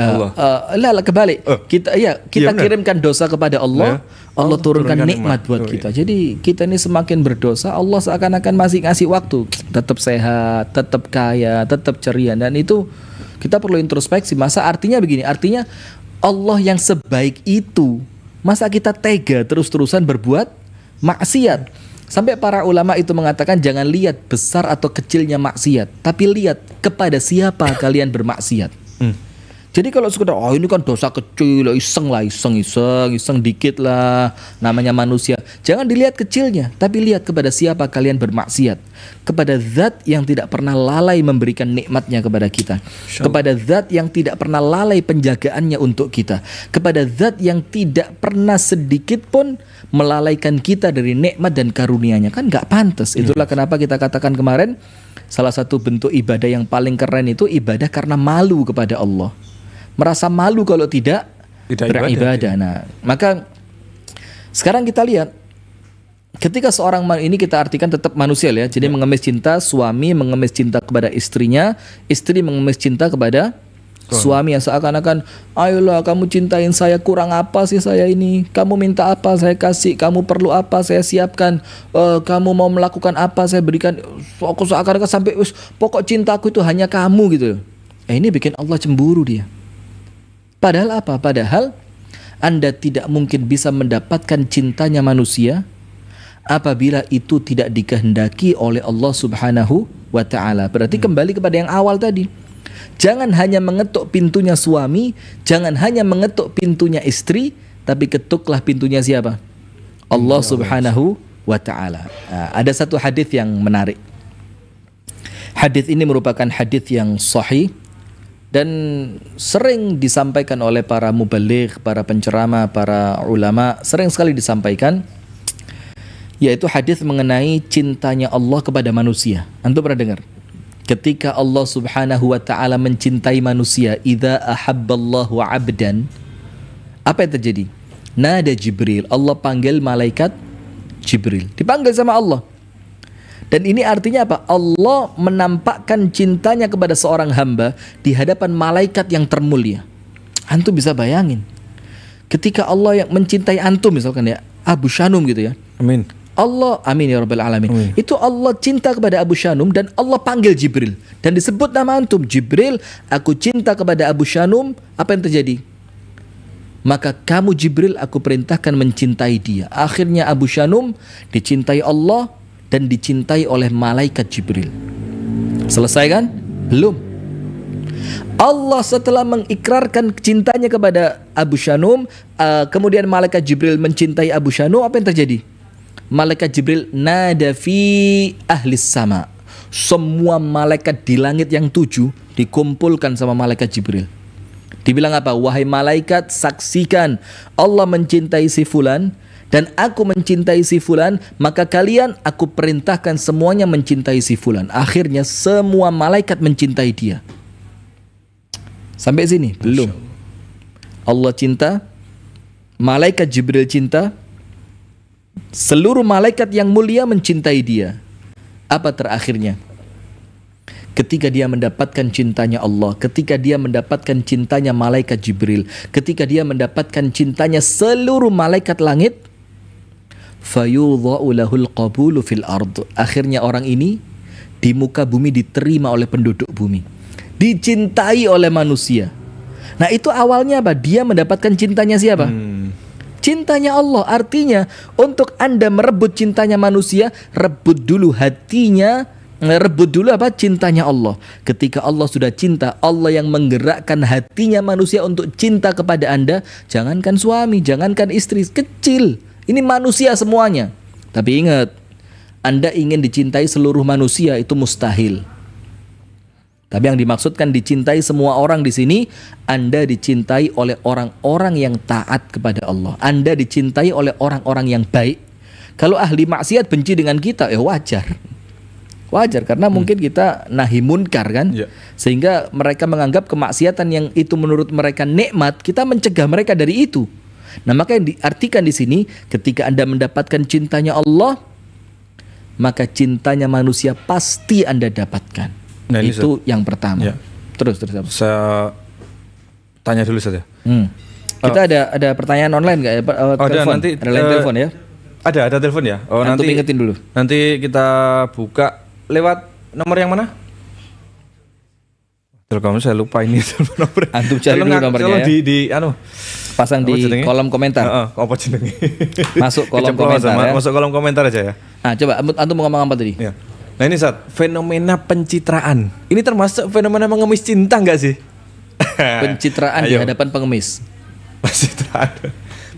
Eh, Allah. Uh, lah kebalik. Uh, eh. kita ya kita iya, iya kirimkan dosa kepada Allah, ya. Allah, Allah oh, turunkan, turunkan nikmat, nikmat buat oh, kita. Iya. Jadi kita ini semakin berdosa, Allah seakan-akan masih ngasih waktu. Tetap sehat, tetap kaya, tetap ceria dan itu kita perlu introspeksi. Masa artinya begini? Artinya Allah yang sebaik itu, masa kita tega terus-terusan berbuat maksiat? Sampai para ulama itu mengatakan jangan lihat besar atau kecilnya maksiat, tapi lihat kepada siapa kalian bermaksiat. Hmm jadi kalau sekedar oh ini kan dosa kecil, iseng lah, iseng, iseng, iseng dikit lah, namanya manusia. Jangan dilihat kecilnya, tapi lihat kepada siapa kalian bermaksiat. Kepada zat yang tidak pernah lalai memberikan nikmatnya kepada kita. Kepada zat yang tidak pernah lalai penjagaannya untuk kita. Kepada zat yang tidak pernah sedikit pun melalaikan kita dari nikmat dan karunianya. Kan gak pantas. Iya. Itulah kenapa kita katakan kemarin, salah satu bentuk ibadah yang paling keren itu ibadah karena malu kepada Allah merasa malu kalau tidak, tidak beribadah. Ibadah. Nah, maka sekarang kita lihat ketika seorang ini kita artikan tetap manusia ya. Jadi ya. mengemis cinta suami mengemis cinta kepada istrinya, istri mengemis cinta kepada suami yang seakan-akan ayolah kamu cintain saya kurang apa sih saya ini kamu minta apa saya kasih kamu perlu apa saya siapkan uh, kamu mau melakukan apa saya berikan fokus seakan-akan sampai pokok cintaku itu hanya kamu gitu eh, ini bikin Allah cemburu dia Padahal apa? Padahal Anda tidak mungkin bisa mendapatkan cintanya manusia apabila itu tidak dikehendaki oleh Allah Subhanahu wa taala. Berarti hmm. kembali kepada yang awal tadi. Jangan hanya mengetuk pintunya suami, jangan hanya mengetuk pintunya istri, tapi ketuklah pintunya siapa? Allah Subhanahu wa taala. Nah, ada satu hadis yang menarik. Hadis ini merupakan hadis yang sahih dan sering disampaikan oleh para mubalik, para pencerama, para ulama, sering sekali disampaikan yaitu hadis mengenai cintanya Allah kepada manusia. Antum pernah dengar? Ketika Allah Subhanahu wa taala mencintai manusia, idza ahabballahu 'abdan, apa yang terjadi? Nada Jibril, Allah panggil malaikat Jibril. Dipanggil sama Allah. Dan ini artinya apa? Allah menampakkan cintanya kepada seorang hamba di hadapan malaikat yang termulia. Antum bisa bayangin. Ketika Allah yang mencintai antum misalkan ya, Abu Shanum gitu ya. Amin. Allah amin ya rabbal alamin. Amin. Itu Allah cinta kepada Abu Shanum dan Allah panggil Jibril dan disebut nama antum Jibril, aku cinta kepada Abu Shanum, apa yang terjadi? Maka kamu Jibril aku perintahkan mencintai dia. Akhirnya Abu Shanum dicintai Allah, dan dicintai oleh malaikat Jibril. Selesai kan? Belum. Allah setelah mengikrarkan cintanya kepada Abu Shanum, uh, kemudian malaikat Jibril mencintai Abu Shanum, apa yang terjadi? Malaikat Jibril nada fi ahli sama. Semua malaikat di langit yang tujuh dikumpulkan sama malaikat Jibril. Dibilang apa? Wahai malaikat, saksikan Allah mencintai si fulan dan aku mencintai si fulan, maka kalian aku perintahkan semuanya mencintai si fulan. Akhirnya semua malaikat mencintai dia. Sampai sini belum. Allah cinta, malaikat Jibril cinta, seluruh malaikat yang mulia mencintai dia. Apa terakhirnya? ketika dia mendapatkan cintanya Allah, ketika dia mendapatkan cintanya malaikat Jibril, ketika dia mendapatkan cintanya seluruh malaikat langit, fayudha'u lahul qabulu fil ard. Akhirnya orang ini di muka bumi diterima oleh penduduk bumi. Dicintai oleh manusia. Nah itu awalnya apa? Dia mendapatkan cintanya siapa? Hmm. Cintanya Allah. Artinya untuk anda merebut cintanya manusia, rebut dulu hatinya rebut dulu apa cintanya Allah. Ketika Allah sudah cinta, Allah yang menggerakkan hatinya manusia untuk cinta kepada Anda, jangankan suami, jangankan istri kecil, ini manusia semuanya. Tapi ingat, Anda ingin dicintai seluruh manusia itu mustahil. Tapi yang dimaksudkan dicintai semua orang di sini, Anda dicintai oleh orang-orang yang taat kepada Allah. Anda dicintai oleh orang-orang yang baik. Kalau ahli maksiat benci dengan kita, ya wajar. Wajar karena hmm. mungkin kita nahi munkar kan. Ya. Sehingga mereka menganggap kemaksiatan yang itu menurut mereka nikmat, kita mencegah mereka dari itu. Nah, maka yang diartikan di sini ketika Anda mendapatkan cintanya Allah, maka cintanya manusia pasti Anda dapatkan. Nah, itu yang pertama. Ya. Terus terus apa? Saya tanya dulu saja. Ya. Hmm. Eh, kita ada ada pertanyaan online nggak ya? Uh, oh, ada nanti ada uh, telepon ya? Ada ada telepon ya. Oh, Antum nah, nanti ingetin dulu. Nanti kita buka lewat nomor yang mana? terus kamu saya lupa ini (laughs) telepon nomor. Antum cari dulu nomornya ya. di di anu pasang di jenengi? kolom komentar. Heeh, uh, uh, apa jenenge? (laughs) Masuk kolom komentar sama, ya. Masuk kolom komentar aja ya. Nah, coba antum mau ngomong apa tadi? Ya. Nah, ini saat fenomena pencitraan. Ini termasuk fenomena mengemis cinta enggak sih? (laughs) pencitraan Ayo. di hadapan pengemis. Pencitraan.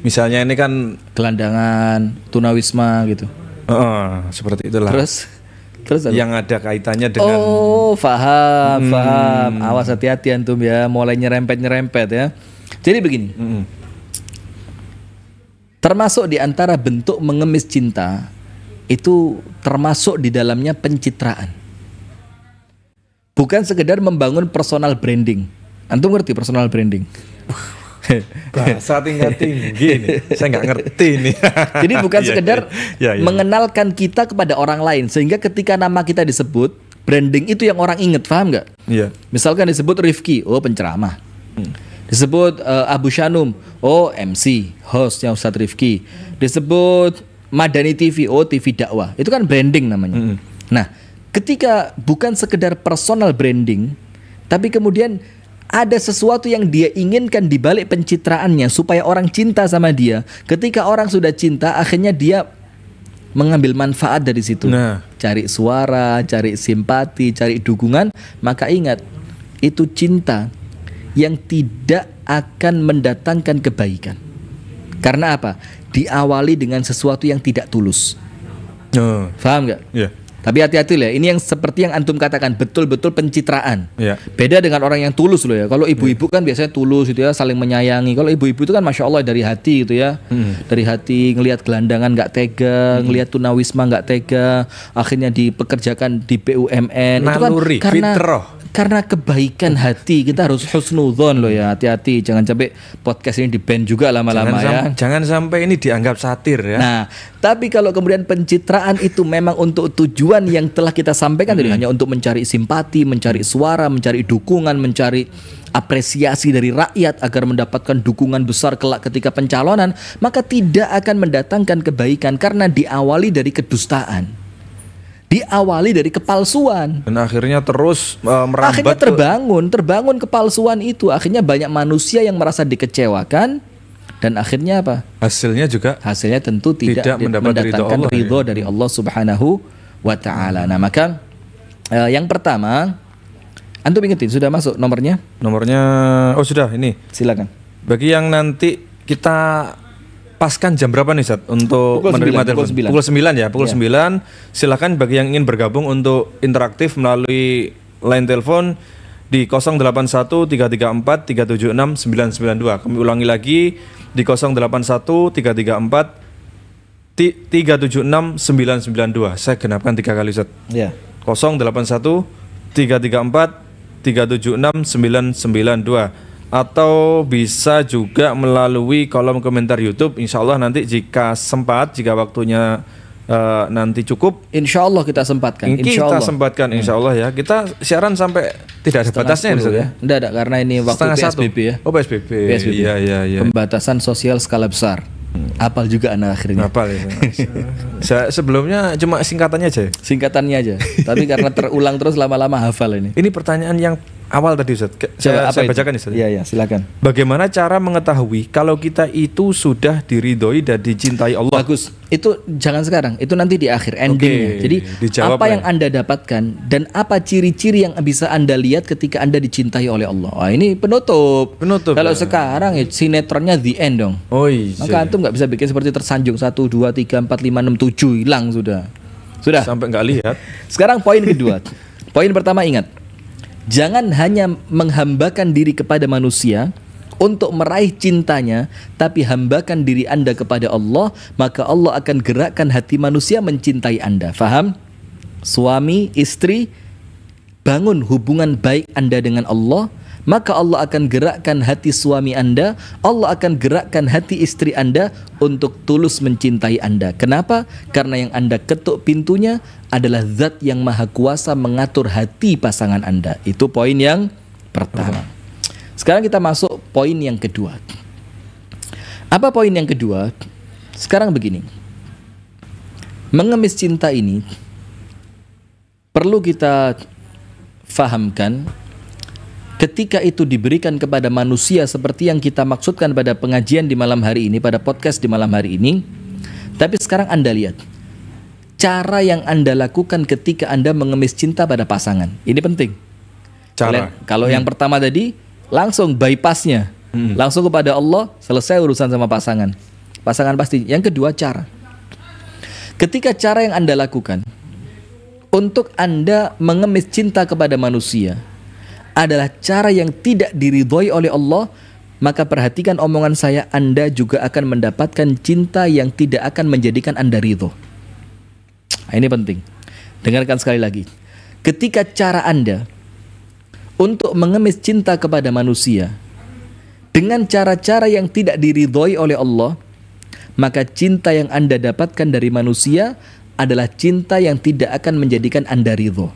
Misalnya ini kan gelandangan, tunawisma gitu. Uh, seperti itulah. Terus Terus apa? yang ada kaitannya dengan Oh, faham, hmm. faham. Awas hati-hati ya, antum ya, mulai nyerempet-nyerempet ya. Jadi begini. Hmm. Termasuk di antara bentuk mengemis cinta itu termasuk di dalamnya pencitraan. Bukan sekedar membangun personal branding. Antum ngerti personal branding? bahasa tingkat tinggi nih. Saya nggak ngerti nih. (laughs) Jadi bukan iya, sekedar yeah, yeah, yeah, mengenalkan kita kepada orang lain sehingga ketika nama kita disebut branding itu yang orang inget paham nggak? Iya. Misalkan disebut Rifki, oh penceramah. Hmm. Disebut uh, Abu Shanum, oh MC, host yang Ustadz Rifki. Disebut Madani TV, oh TV dakwah. Itu kan branding namanya. Hmm. Nah, ketika bukan sekedar personal branding, tapi kemudian ada sesuatu yang dia inginkan di balik pencitraannya supaya orang cinta sama dia. Ketika orang sudah cinta, akhirnya dia mengambil manfaat dari situ. Nah. Cari suara, cari simpati, cari dukungan, maka ingat itu cinta yang tidak akan mendatangkan kebaikan. Karena apa? Diawali dengan sesuatu yang tidak tulus. Uh. Faham nggak? Yeah. Tapi hati-hati lah, ya, ini yang seperti yang antum katakan betul-betul pencitraan. Ya. Beda dengan orang yang tulus loh ya. Kalau ibu-ibu iya. kan biasanya tulus gitu ya, saling menyayangi. Kalau ibu-ibu itu kan masya Allah dari hati gitu ya, hmm. dari hati ngelihat gelandangan nggak tega, hmm. ngelihat tunawisma nggak tega, akhirnya dipekerjakan di BUMN. Naluri, itu kan karena fitroh karena kebaikan hati kita harus husnudzon loh ya hati-hati jangan sampai podcast ini di band juga lama-lama jangan ya jangan sampai ini dianggap satir ya nah tapi kalau kemudian pencitraan itu memang untuk tujuan yang telah kita sampaikan hmm. hanya untuk mencari simpati mencari suara mencari dukungan mencari apresiasi dari rakyat agar mendapatkan dukungan besar kelak ketika pencalonan, maka tidak akan mendatangkan kebaikan karena diawali dari kedustaan diawali dari kepalsuan. Dan akhirnya terus uh, merambat. Akhirnya terbangun, terbangun kepalsuan itu. Akhirnya banyak manusia yang merasa dikecewakan dan akhirnya apa? Hasilnya juga hasilnya tentu tidak, tidak mendapat mendatangkan ya. ridho, Allah, ridho ya. dari Allah Subhanahu wa taala. Nah, maka uh, yang pertama Antum ingetin sudah masuk nomornya? Nomornya oh sudah ini. Silakan. Bagi yang nanti kita paskan jam berapa nih Sat untuk pukul menerima 9, telepon? Pukul 9. Pukul 9 ya, pukul yeah. Iya. 9. Silakan bagi yang ingin bergabung untuk interaktif melalui line telepon di 081 334 376 992. Kami ulangi lagi di 081 334 376 992. Saya genapkan tiga kali Ustaz. Iya. 081 334 376 992 atau bisa juga melalui kolom komentar YouTube. Insya Allah nanti jika sempat, jika waktunya uh, nanti cukup. Insya Allah kita sempatkan. Insya kita Allah. sempatkan, hmm. Insya Allah ya. Kita siaran sampai tidak ada Setengah batasnya ya. Tidak ada karena ini waktu Setengah PSBB satu. ya. Oh PSBB. PSBB. Ya, ya, ya. Pembatasan sosial skala besar. Apal juga anak akhirnya. Apal ya. Se sebelumnya cuma singkatannya aja. Ya? Singkatannya aja. Tapi karena terulang terus lama-lama hafal ini. Ini pertanyaan yang awal tadi Ustaz. Saya, apa saya bacakan Ustaz. Iya, iya, silakan. Bagaimana cara mengetahui kalau kita itu sudah diridhoi dan dicintai Allah? Bagus. Itu jangan sekarang, itu nanti di akhir endingnya. Okay. Jadi Dijawab apa ya. yang Anda dapatkan dan apa ciri-ciri yang bisa Anda lihat ketika Anda dicintai oleh Allah? Wah, ini penutup. Penutup. Kalau ya. sekarang ya, sinetronnya the end dong. Oh iya. Maka antum nggak bisa bikin seperti tersanjung 1 2 3 4 5 6 7 hilang sudah. Sudah. Sampai nggak lihat. Sekarang poin kedua. (laughs) poin pertama ingat Jangan hanya menghambakan diri kepada manusia untuk meraih cintanya, tapi hambakan diri Anda kepada Allah, maka Allah akan gerakkan hati manusia mencintai Anda. Faham? Suami, istri, bangun hubungan baik Anda dengan Allah maka Allah akan gerakkan hati suami Anda, Allah akan gerakkan hati istri Anda untuk tulus mencintai Anda. Kenapa? Karena yang Anda ketuk pintunya adalah zat yang maha kuasa mengatur hati pasangan Anda. Itu poin yang pertama. Sekarang kita masuk poin yang kedua. Apa poin yang kedua? Sekarang begini. Mengemis cinta ini perlu kita fahamkan ketika itu diberikan kepada manusia seperti yang kita maksudkan pada pengajian di malam hari ini, pada podcast di malam hari ini. Tapi sekarang Anda lihat, cara yang Anda lakukan ketika Anda mengemis cinta pada pasangan. Ini penting. Cara. Kalian, kalau hmm. yang pertama tadi, langsung bypassnya. Hmm. Langsung kepada Allah, selesai urusan sama pasangan. Pasangan pasti. Yang kedua, cara. Ketika cara yang Anda lakukan, untuk Anda mengemis cinta kepada manusia, adalah cara yang tidak diridhoi oleh Allah, maka perhatikan omongan saya, Anda juga akan mendapatkan cinta yang tidak akan menjadikan Anda ridho. Nah, ini penting. Dengarkan sekali lagi. Ketika cara Anda untuk mengemis cinta kepada manusia dengan cara-cara yang tidak diridhoi oleh Allah, maka cinta yang Anda dapatkan dari manusia adalah cinta yang tidak akan menjadikan Anda ridho.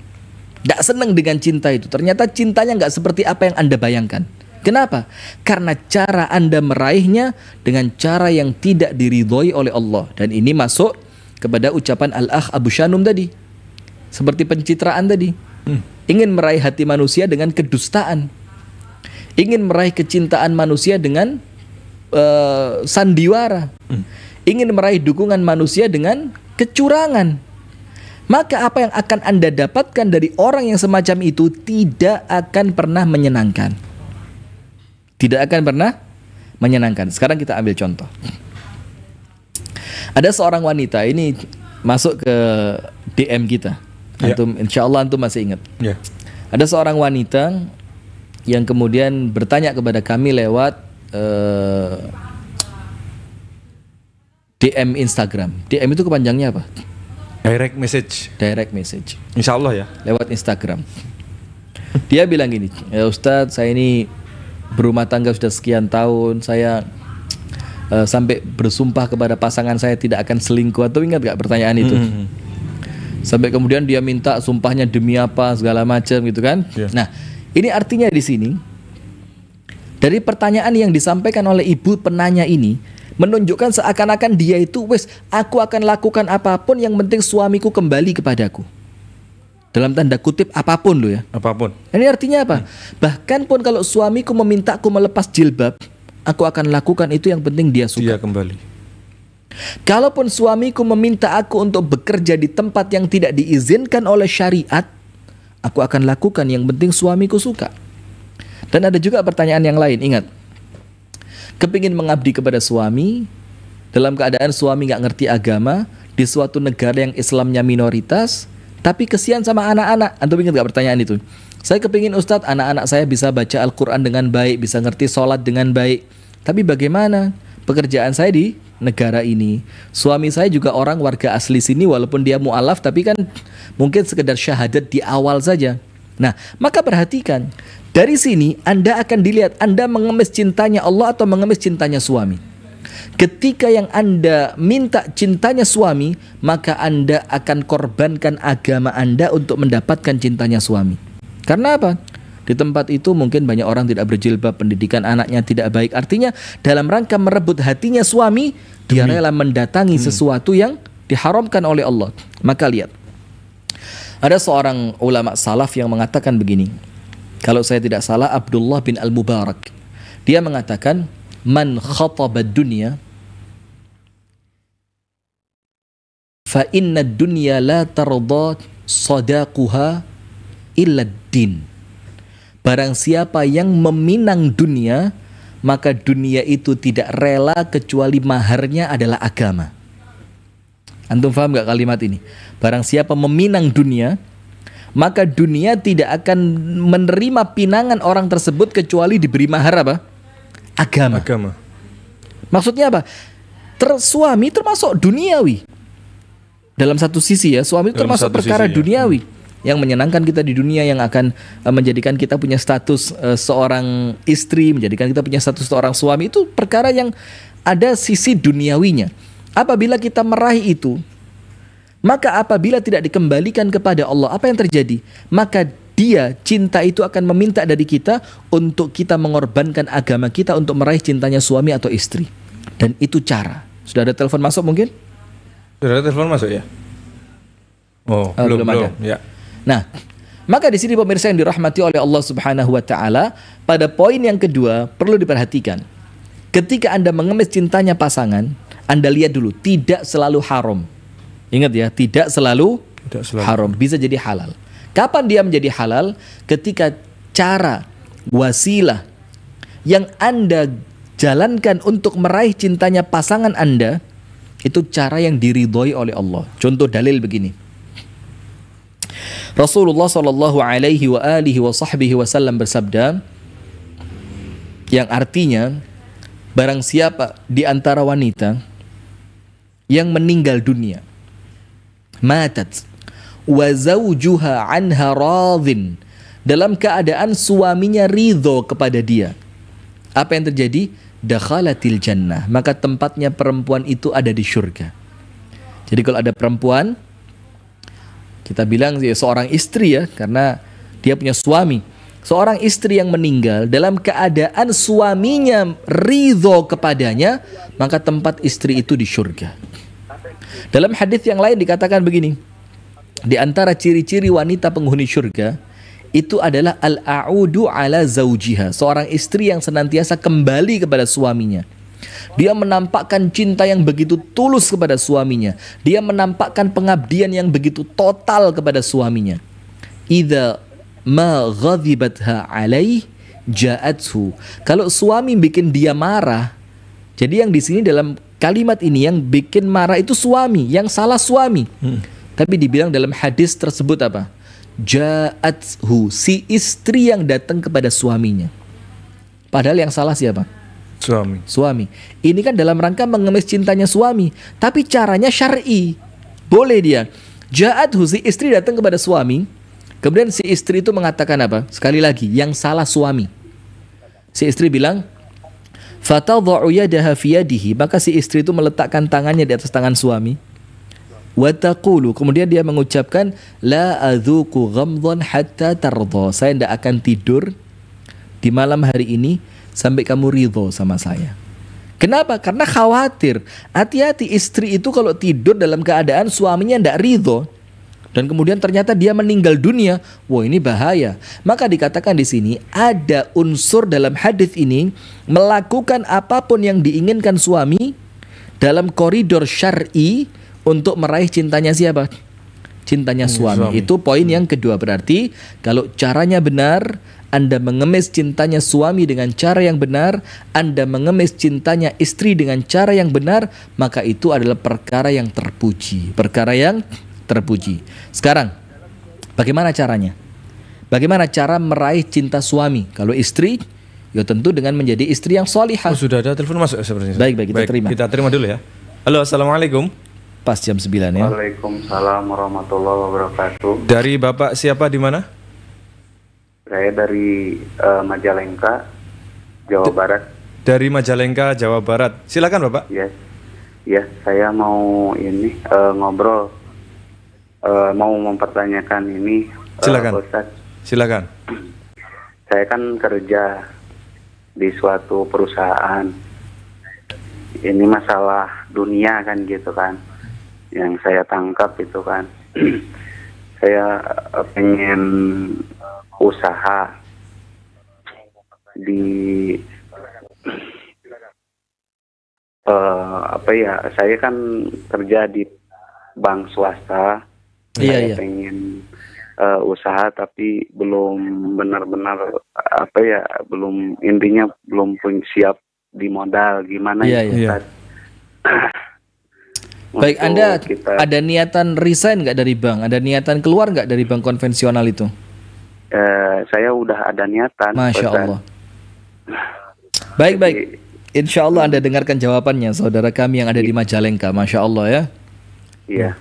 Tidak senang dengan cinta itu. Ternyata cintanya nggak seperti apa yang Anda bayangkan. Kenapa? Karena cara Anda meraihnya dengan cara yang tidak diridhoi oleh Allah. Dan ini masuk kepada ucapan Al-Akh Abu Shanum tadi. Seperti pencitraan tadi. Hmm. Ingin meraih hati manusia dengan kedustaan. Ingin meraih kecintaan manusia dengan uh, sandiwara. Hmm. Ingin meraih dukungan manusia dengan kecurangan maka apa yang akan Anda dapatkan dari orang yang semacam itu tidak akan pernah menyenangkan. Tidak akan pernah menyenangkan. Sekarang kita ambil contoh. Ada seorang wanita ini masuk ke DM kita. Ya. Antum insya Allah antum masih ingat. Yeah. Ada seorang wanita yang kemudian bertanya kepada kami lewat uh, eh, DM Instagram. DM itu kepanjangnya apa? Direct message. Direct message. Insya Allah ya. Lewat Instagram. Dia bilang gini, ya Ustadz saya ini berumah tangga sudah sekian tahun, saya uh, sampai bersumpah kepada pasangan saya tidak akan selingkuh. Atau ingat gak pertanyaan itu? Mm -hmm. Sampai kemudian dia minta sumpahnya demi apa segala macam gitu kan? Yeah. Nah, ini artinya di sini dari pertanyaan yang disampaikan oleh ibu penanya ini, menunjukkan seakan-akan dia itu wes aku akan lakukan apapun yang penting suamiku kembali kepadaku dalam tanda kutip apapun lo ya apapun ini artinya apa hmm. bahkan pun kalau suamiku memintaku melepas jilbab aku akan lakukan itu yang penting dia suka dia kembali kalaupun suamiku meminta aku untuk bekerja di tempat yang tidak diizinkan oleh syariat aku akan lakukan yang penting suamiku suka dan ada juga pertanyaan yang lain ingat kepingin mengabdi kepada suami dalam keadaan suami nggak ngerti agama di suatu negara yang Islamnya minoritas tapi kesian sama anak-anak antum ingat nggak pertanyaan itu saya kepingin Ustadz anak-anak saya bisa baca Al-Quran dengan baik bisa ngerti sholat dengan baik tapi bagaimana pekerjaan saya di negara ini suami saya juga orang warga asli sini walaupun dia mualaf tapi kan mungkin sekedar syahadat di awal saja Nah, maka perhatikan, dari sini Anda akan dilihat Anda mengemis cintanya Allah atau mengemis cintanya suami. Ketika yang Anda minta cintanya suami, maka Anda akan korbankan agama Anda untuk mendapatkan cintanya suami. Karena apa? Di tempat itu mungkin banyak orang tidak berjilbab, pendidikan anaknya tidak baik. Artinya dalam rangka merebut hatinya suami, Demi. dia rela mendatangi Demi. Hmm. sesuatu yang diharamkan oleh Allah. Maka lihat, ada seorang ulama salaf yang mengatakan begini. Kalau saya tidak salah Abdullah bin Al-Mubarak. Dia mengatakan man khatabad dunya fa inna dunya la tarda sadaquha illa din. Barang siapa yang meminang dunia, maka dunia itu tidak rela kecuali maharnya adalah agama. Antum faham gak kalimat ini? Barang siapa meminang dunia, maka dunia tidak akan menerima pinangan orang tersebut kecuali diberi mahar apa? Agama. Agama. Maksudnya apa? Ter, suami termasuk duniawi. Dalam satu sisi ya, suami Dalam termasuk perkara sisi, ya. duniawi. Hmm yang menyenangkan kita di dunia yang akan eh, menjadikan kita punya status eh, seorang istri, menjadikan kita punya status seorang suami itu perkara yang ada sisi duniawinya. Apabila kita meraih itu, maka apabila tidak dikembalikan kepada Allah, apa yang terjadi? Maka dia cinta itu akan meminta dari kita untuk kita mengorbankan agama kita untuk meraih cintanya suami atau istri. Dan itu cara. Sudah ada telepon masuk mungkin? Sudah ada telepon masuk ya? Oh, eh, belum, belum, belum Ya. Nah, maka di sini pemirsa yang dirahmati oleh Allah Subhanahu wa taala, pada poin yang kedua perlu diperhatikan. Ketika Anda mengemis cintanya pasangan, anda lihat dulu, tidak selalu haram. Ingat ya, tidak selalu, tidak selalu haram, bisa jadi halal. Kapan dia menjadi halal? Ketika cara, wasilah yang Anda jalankan untuk meraih cintanya pasangan Anda itu cara yang diridhoi oleh Allah. Contoh dalil begini. Rasulullah Shallallahu Alaihi wa alihi wa sahbihi wasallam bersabda yang artinya barang siapa di antara wanita yang meninggal dunia. Matat wa zawjuha anha radhin dalam keadaan suaminya ridho kepada dia. Apa yang terjadi? Dakhalatil jannah. Maka tempatnya perempuan itu ada di surga. Jadi kalau ada perempuan, kita bilang ya, seorang istri ya, karena dia punya suami. Seorang istri yang meninggal dalam keadaan suaminya ridho kepadanya, maka tempat istri itu di surga. Dalam hadis yang lain dikatakan begini. Di antara ciri-ciri wanita penghuni surga itu adalah al-a'udu ala zaujiha, seorang istri yang senantiasa kembali kepada suaminya. Dia menampakkan cinta yang begitu tulus kepada suaminya. Dia menampakkan pengabdian yang begitu total kepada suaminya. Idza ma ghadibatha alaih ja'athu. Kalau suami bikin dia marah, jadi yang di sini dalam Kalimat ini yang bikin marah itu suami, yang salah suami. Hmm. Tapi dibilang dalam hadis tersebut apa? Ja'athu, si istri yang datang kepada suaminya. Padahal yang salah siapa? Suami. Suami. Ini kan dalam rangka mengemis cintanya suami, tapi caranya syar'i. Boleh dia. Jaat si istri datang kepada suami, kemudian si istri itu mengatakan apa? Sekali lagi, yang salah suami. Si istri bilang, Fatadha'u yadaha fi yadihi, maka si istri itu meletakkan tangannya di atas tangan suami. kemudian dia mengucapkan la adzuku ghamdhan hatta tardha. Saya tidak akan tidur di malam hari ini sampai kamu ridho sama saya. Kenapa? Karena khawatir. Hati-hati istri itu kalau tidur dalam keadaan suaminya tidak ridho, dan kemudian ternyata dia meninggal dunia, wah ini bahaya. Maka dikatakan di sini ada unsur dalam hadis ini melakukan apapun yang diinginkan suami dalam koridor syar'i untuk meraih cintanya siapa? Cintanya hmm, suami. suami. Itu poin hmm. yang kedua berarti kalau caranya benar, Anda mengemis cintanya suami dengan cara yang benar, Anda mengemis cintanya istri dengan cara yang benar, maka itu adalah perkara yang terpuji, perkara yang terpuji. Sekarang, bagaimana caranya? Bagaimana cara meraih cinta suami? Kalau istri, ya tentu dengan menjadi istri yang solihah. Oh, sudah ada telepon masuk sebenarnya. Baik, baik, kita baik, terima. Kita terima dulu ya. Halo, Assalamualaikum. Pas jam 9 ya. Waalaikumsalam warahmatullahi wabarakatuh. Dari Bapak siapa di mana? Saya dari uh, Majalengka, Jawa D Barat. Dari Majalengka, Jawa Barat. Silakan Bapak. Yes. Ya, iya, saya mau ini uh, ngobrol uh, mau mempertanyakan ini. Eh, Silakan. Uh, Silakan. Saya kan kerja di suatu perusahaan. Ini masalah dunia kan gitu kan. Yang saya tangkap itu kan. (clears throat) saya eh, pengen usaha di uh, (clears throat) apa ya saya kan kerja di bank swasta Iya, saya iya. pengen uh, usaha tapi belum benar-benar apa ya belum intinya belum pun siap di modal gimana yeah, ya yeah. Baik, Anda kita, ada niatan resign nggak dari bank? Ada niatan keluar nggak dari bank konvensional itu? Uh, saya udah ada niatan. Masya pesan. Allah. Baik Jadi, baik. Insya Allah Anda dengarkan jawabannya saudara kami yang ada di iya. Majalengka. Masya Allah ya. Iya. Yeah.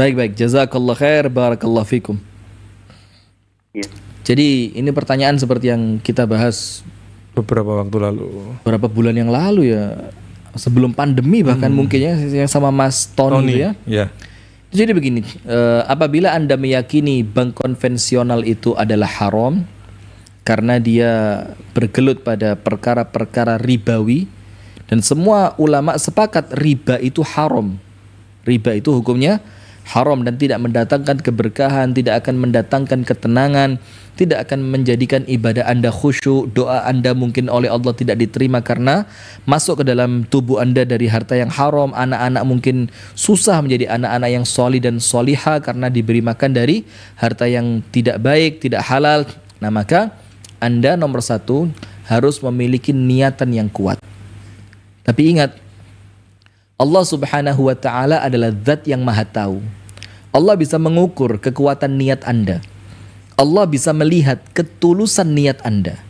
Baik baik, jazakallah khair, barakallah fikum. Ya. Jadi ini pertanyaan seperti yang kita bahas beberapa waktu lalu. Beberapa bulan yang lalu ya, sebelum pandemi bahkan hmm. mungkin ya, yang sama Mas Tony, Tony ya. ya. Jadi begini, eh, apabila Anda meyakini bank konvensional itu adalah haram karena dia bergelut pada perkara-perkara ribawi dan semua ulama sepakat riba itu haram. Riba itu hukumnya haram dan tidak mendatangkan keberkahan, tidak akan mendatangkan ketenangan, tidak akan menjadikan ibadah Anda khusyuk, doa Anda mungkin oleh Allah tidak diterima karena masuk ke dalam tubuh Anda dari harta yang haram, anak-anak mungkin susah menjadi anak-anak yang soli dan soliha karena diberi makan dari harta yang tidak baik, tidak halal. Nah maka Anda nomor satu harus memiliki niatan yang kuat. Tapi ingat, Allah Subhanahu wa taala adalah zat yang maha tahu. Allah bisa mengukur kekuatan niat Anda. Allah bisa melihat ketulusan niat Anda.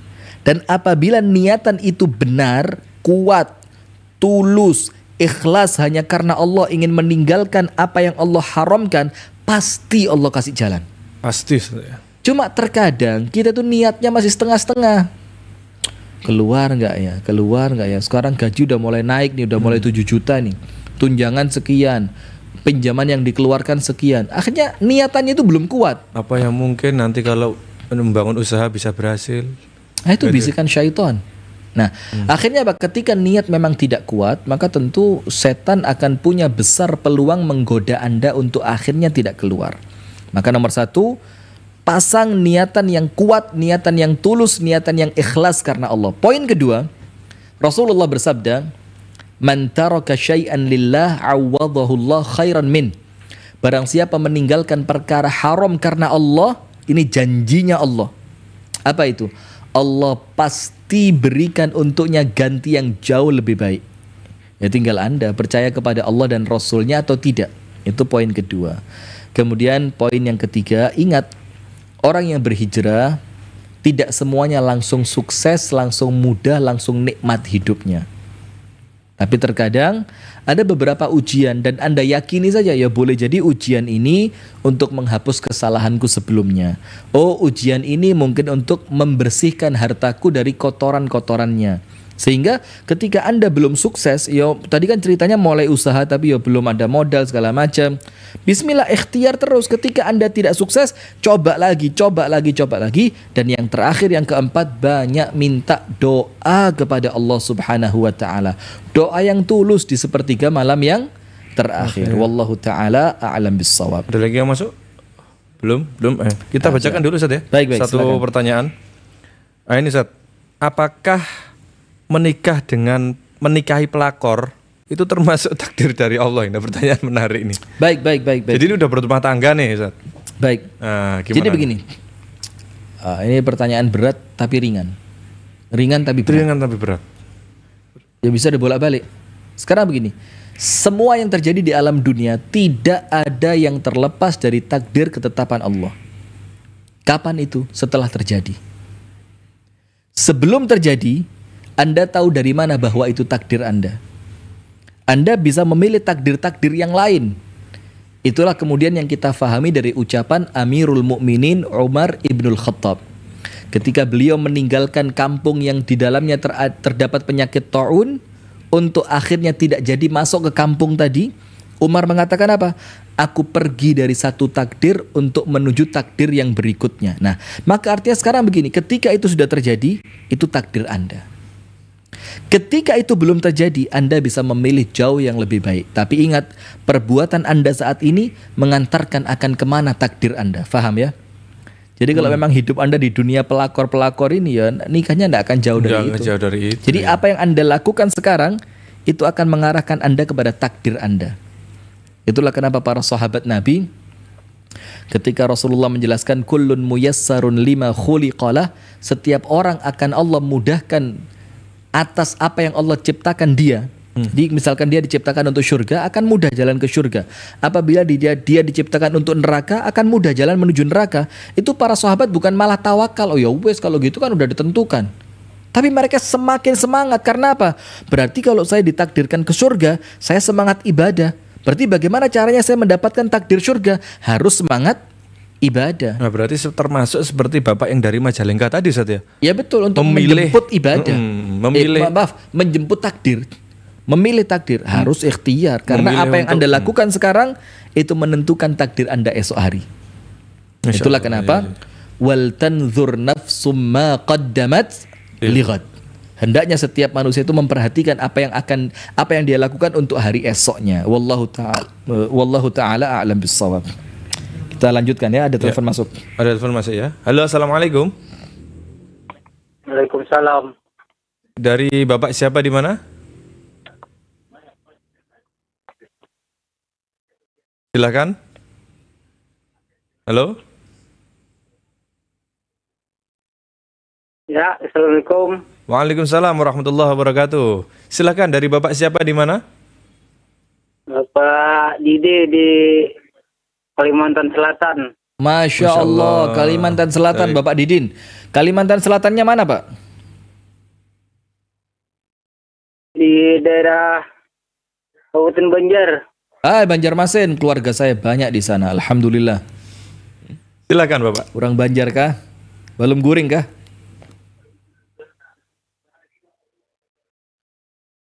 Dan apabila niatan itu benar, kuat, tulus, ikhlas hanya karena Allah ingin meninggalkan apa yang Allah haramkan, pasti Allah kasih jalan. Pasti. Ya. Cuma terkadang kita tuh niatnya masih setengah-setengah keluar nggak ya keluar nggak ya sekarang gaji udah mulai naik nih udah mulai hmm. 7 juta nih tunjangan sekian pinjaman yang dikeluarkan sekian akhirnya niatannya itu belum kuat apa yang mungkin nanti kalau membangun usaha bisa berhasil nah itu gitu. bisikan syaitan nah hmm. akhirnya apa ketika niat memang tidak kuat maka tentu setan akan punya besar peluang menggoda anda untuk akhirnya tidak keluar maka nomor satu pasang niatan yang kuat, niatan yang tulus, niatan yang ikhlas karena Allah. Poin kedua, Rasulullah bersabda, "Man taraka syai'an lillah Allah khairan min." Barang siapa meninggalkan perkara haram karena Allah, ini janjinya Allah. Apa itu? Allah pasti berikan untuknya ganti yang jauh lebih baik. Ya tinggal Anda percaya kepada Allah dan Rasulnya atau tidak. Itu poin kedua. Kemudian poin yang ketiga, ingat orang yang berhijrah tidak semuanya langsung sukses, langsung mudah, langsung nikmat hidupnya. Tapi terkadang ada beberapa ujian dan Anda yakini saja ya boleh jadi ujian ini untuk menghapus kesalahanku sebelumnya. Oh ujian ini mungkin untuk membersihkan hartaku dari kotoran-kotorannya sehingga ketika Anda belum sukses, yo tadi kan ceritanya mulai usaha tapi yo belum ada modal segala macam. Bismillah ikhtiar terus ketika Anda tidak sukses, coba lagi, coba lagi, coba lagi dan yang terakhir yang keempat banyak minta doa kepada Allah Subhanahu wa taala. Doa yang tulus di sepertiga malam yang terakhir. Okay. Wallahu taala a'lam bissawab. Ada lagi yang masuk? Belum, belum. Eh, kita bacakan dulu Ustaz ya. Baik, baik, Satu silakan. pertanyaan. Ah ini Ustaz. Apakah menikah dengan menikahi pelakor itu termasuk (laughs) takdir dari Allah ini pertanyaan menarik ini baik baik baik, baik. jadi ini udah berumah tangga nih Zat. baik nah, jadi begini uh, ini pertanyaan berat tapi ringan ringan tapi berat ringan tapi berat ya bisa dibolak balik sekarang begini semua yang terjadi di alam dunia tidak ada yang terlepas dari takdir ketetapan Allah kapan itu setelah terjadi sebelum terjadi anda tahu dari mana bahwa itu takdir Anda? Anda bisa memilih takdir-takdir yang lain. Itulah kemudian yang kita fahami dari ucapan Amirul Mukminin Umar Ibnul Khattab. Ketika beliau meninggalkan kampung yang di dalamnya ter terdapat penyakit taun untuk akhirnya tidak jadi masuk ke kampung tadi, Umar mengatakan apa? Aku pergi dari satu takdir untuk menuju takdir yang berikutnya. Nah, maka artinya sekarang begini, ketika itu sudah terjadi, itu takdir Anda. Ketika itu belum terjadi, Anda bisa memilih jauh yang lebih baik. Tapi ingat, perbuatan Anda saat ini mengantarkan akan kemana takdir Anda. Faham ya? Jadi kalau hmm. memang hidup Anda di dunia pelakor-pelakor ini ya nikahnya tidak akan jauh dari, itu. jauh dari itu. Jadi ya. apa yang Anda lakukan sekarang itu akan mengarahkan Anda kepada takdir Anda. Itulah kenapa para sahabat Nabi ketika Rasulullah menjelaskan kullun muyassarun lima khuliqalah setiap orang akan Allah mudahkan atas apa yang Allah ciptakan dia. Hmm. Di, misalkan dia diciptakan untuk surga akan mudah jalan ke surga. Apabila dia dia diciptakan untuk neraka akan mudah jalan menuju neraka. Itu para sahabat bukan malah tawakal. Oh ya wes kalau gitu kan udah ditentukan. Tapi mereka semakin semangat karena apa? Berarti kalau saya ditakdirkan ke surga, saya semangat ibadah. Berarti bagaimana caranya saya mendapatkan takdir surga? Harus semangat ibadah. Nah, berarti termasuk seperti Bapak yang dari Majalengka tadi Satya. Ya betul untuk memilih, menjemput ibadah. Mm, memilih eh, maaf, menjemput takdir. Memilih takdir hmm. harus ikhtiar karena memilih apa yang untuk, Anda lakukan hmm. sekarang itu menentukan takdir Anda esok hari. Insya Itulah Allah, kenapa ya, wal tanzur nafsum ma qaddamat iya. lighad. Hendaknya setiap manusia itu memperhatikan apa yang akan apa yang dia lakukan untuk hari esoknya. Wallahu taala wallahu taala a'lam bissawab. Kita lanjutkan ya, ada ya. telepon ya. masuk. Ada telepon masuk ya. Halo, assalamualaikum. Waalaikumsalam. Dari bapak siapa di mana? Silakan. Halo. Ya, assalamualaikum. Waalaikumsalam warahmatullahi wabarakatuh. Silakan dari bapak siapa di mana? Bapak Dide di Kalimantan Selatan. Masya, Masya Allah. Allah, Kalimantan Selatan, Baik. Bapak Didin. Kalimantan Selatannya mana, Pak? Di daerah Kabupaten Banjar. Ah, Banjarmasin, keluarga saya banyak di sana, alhamdulillah. Silakan, Bapak. Kurang Banjar kah? Belum guring kah?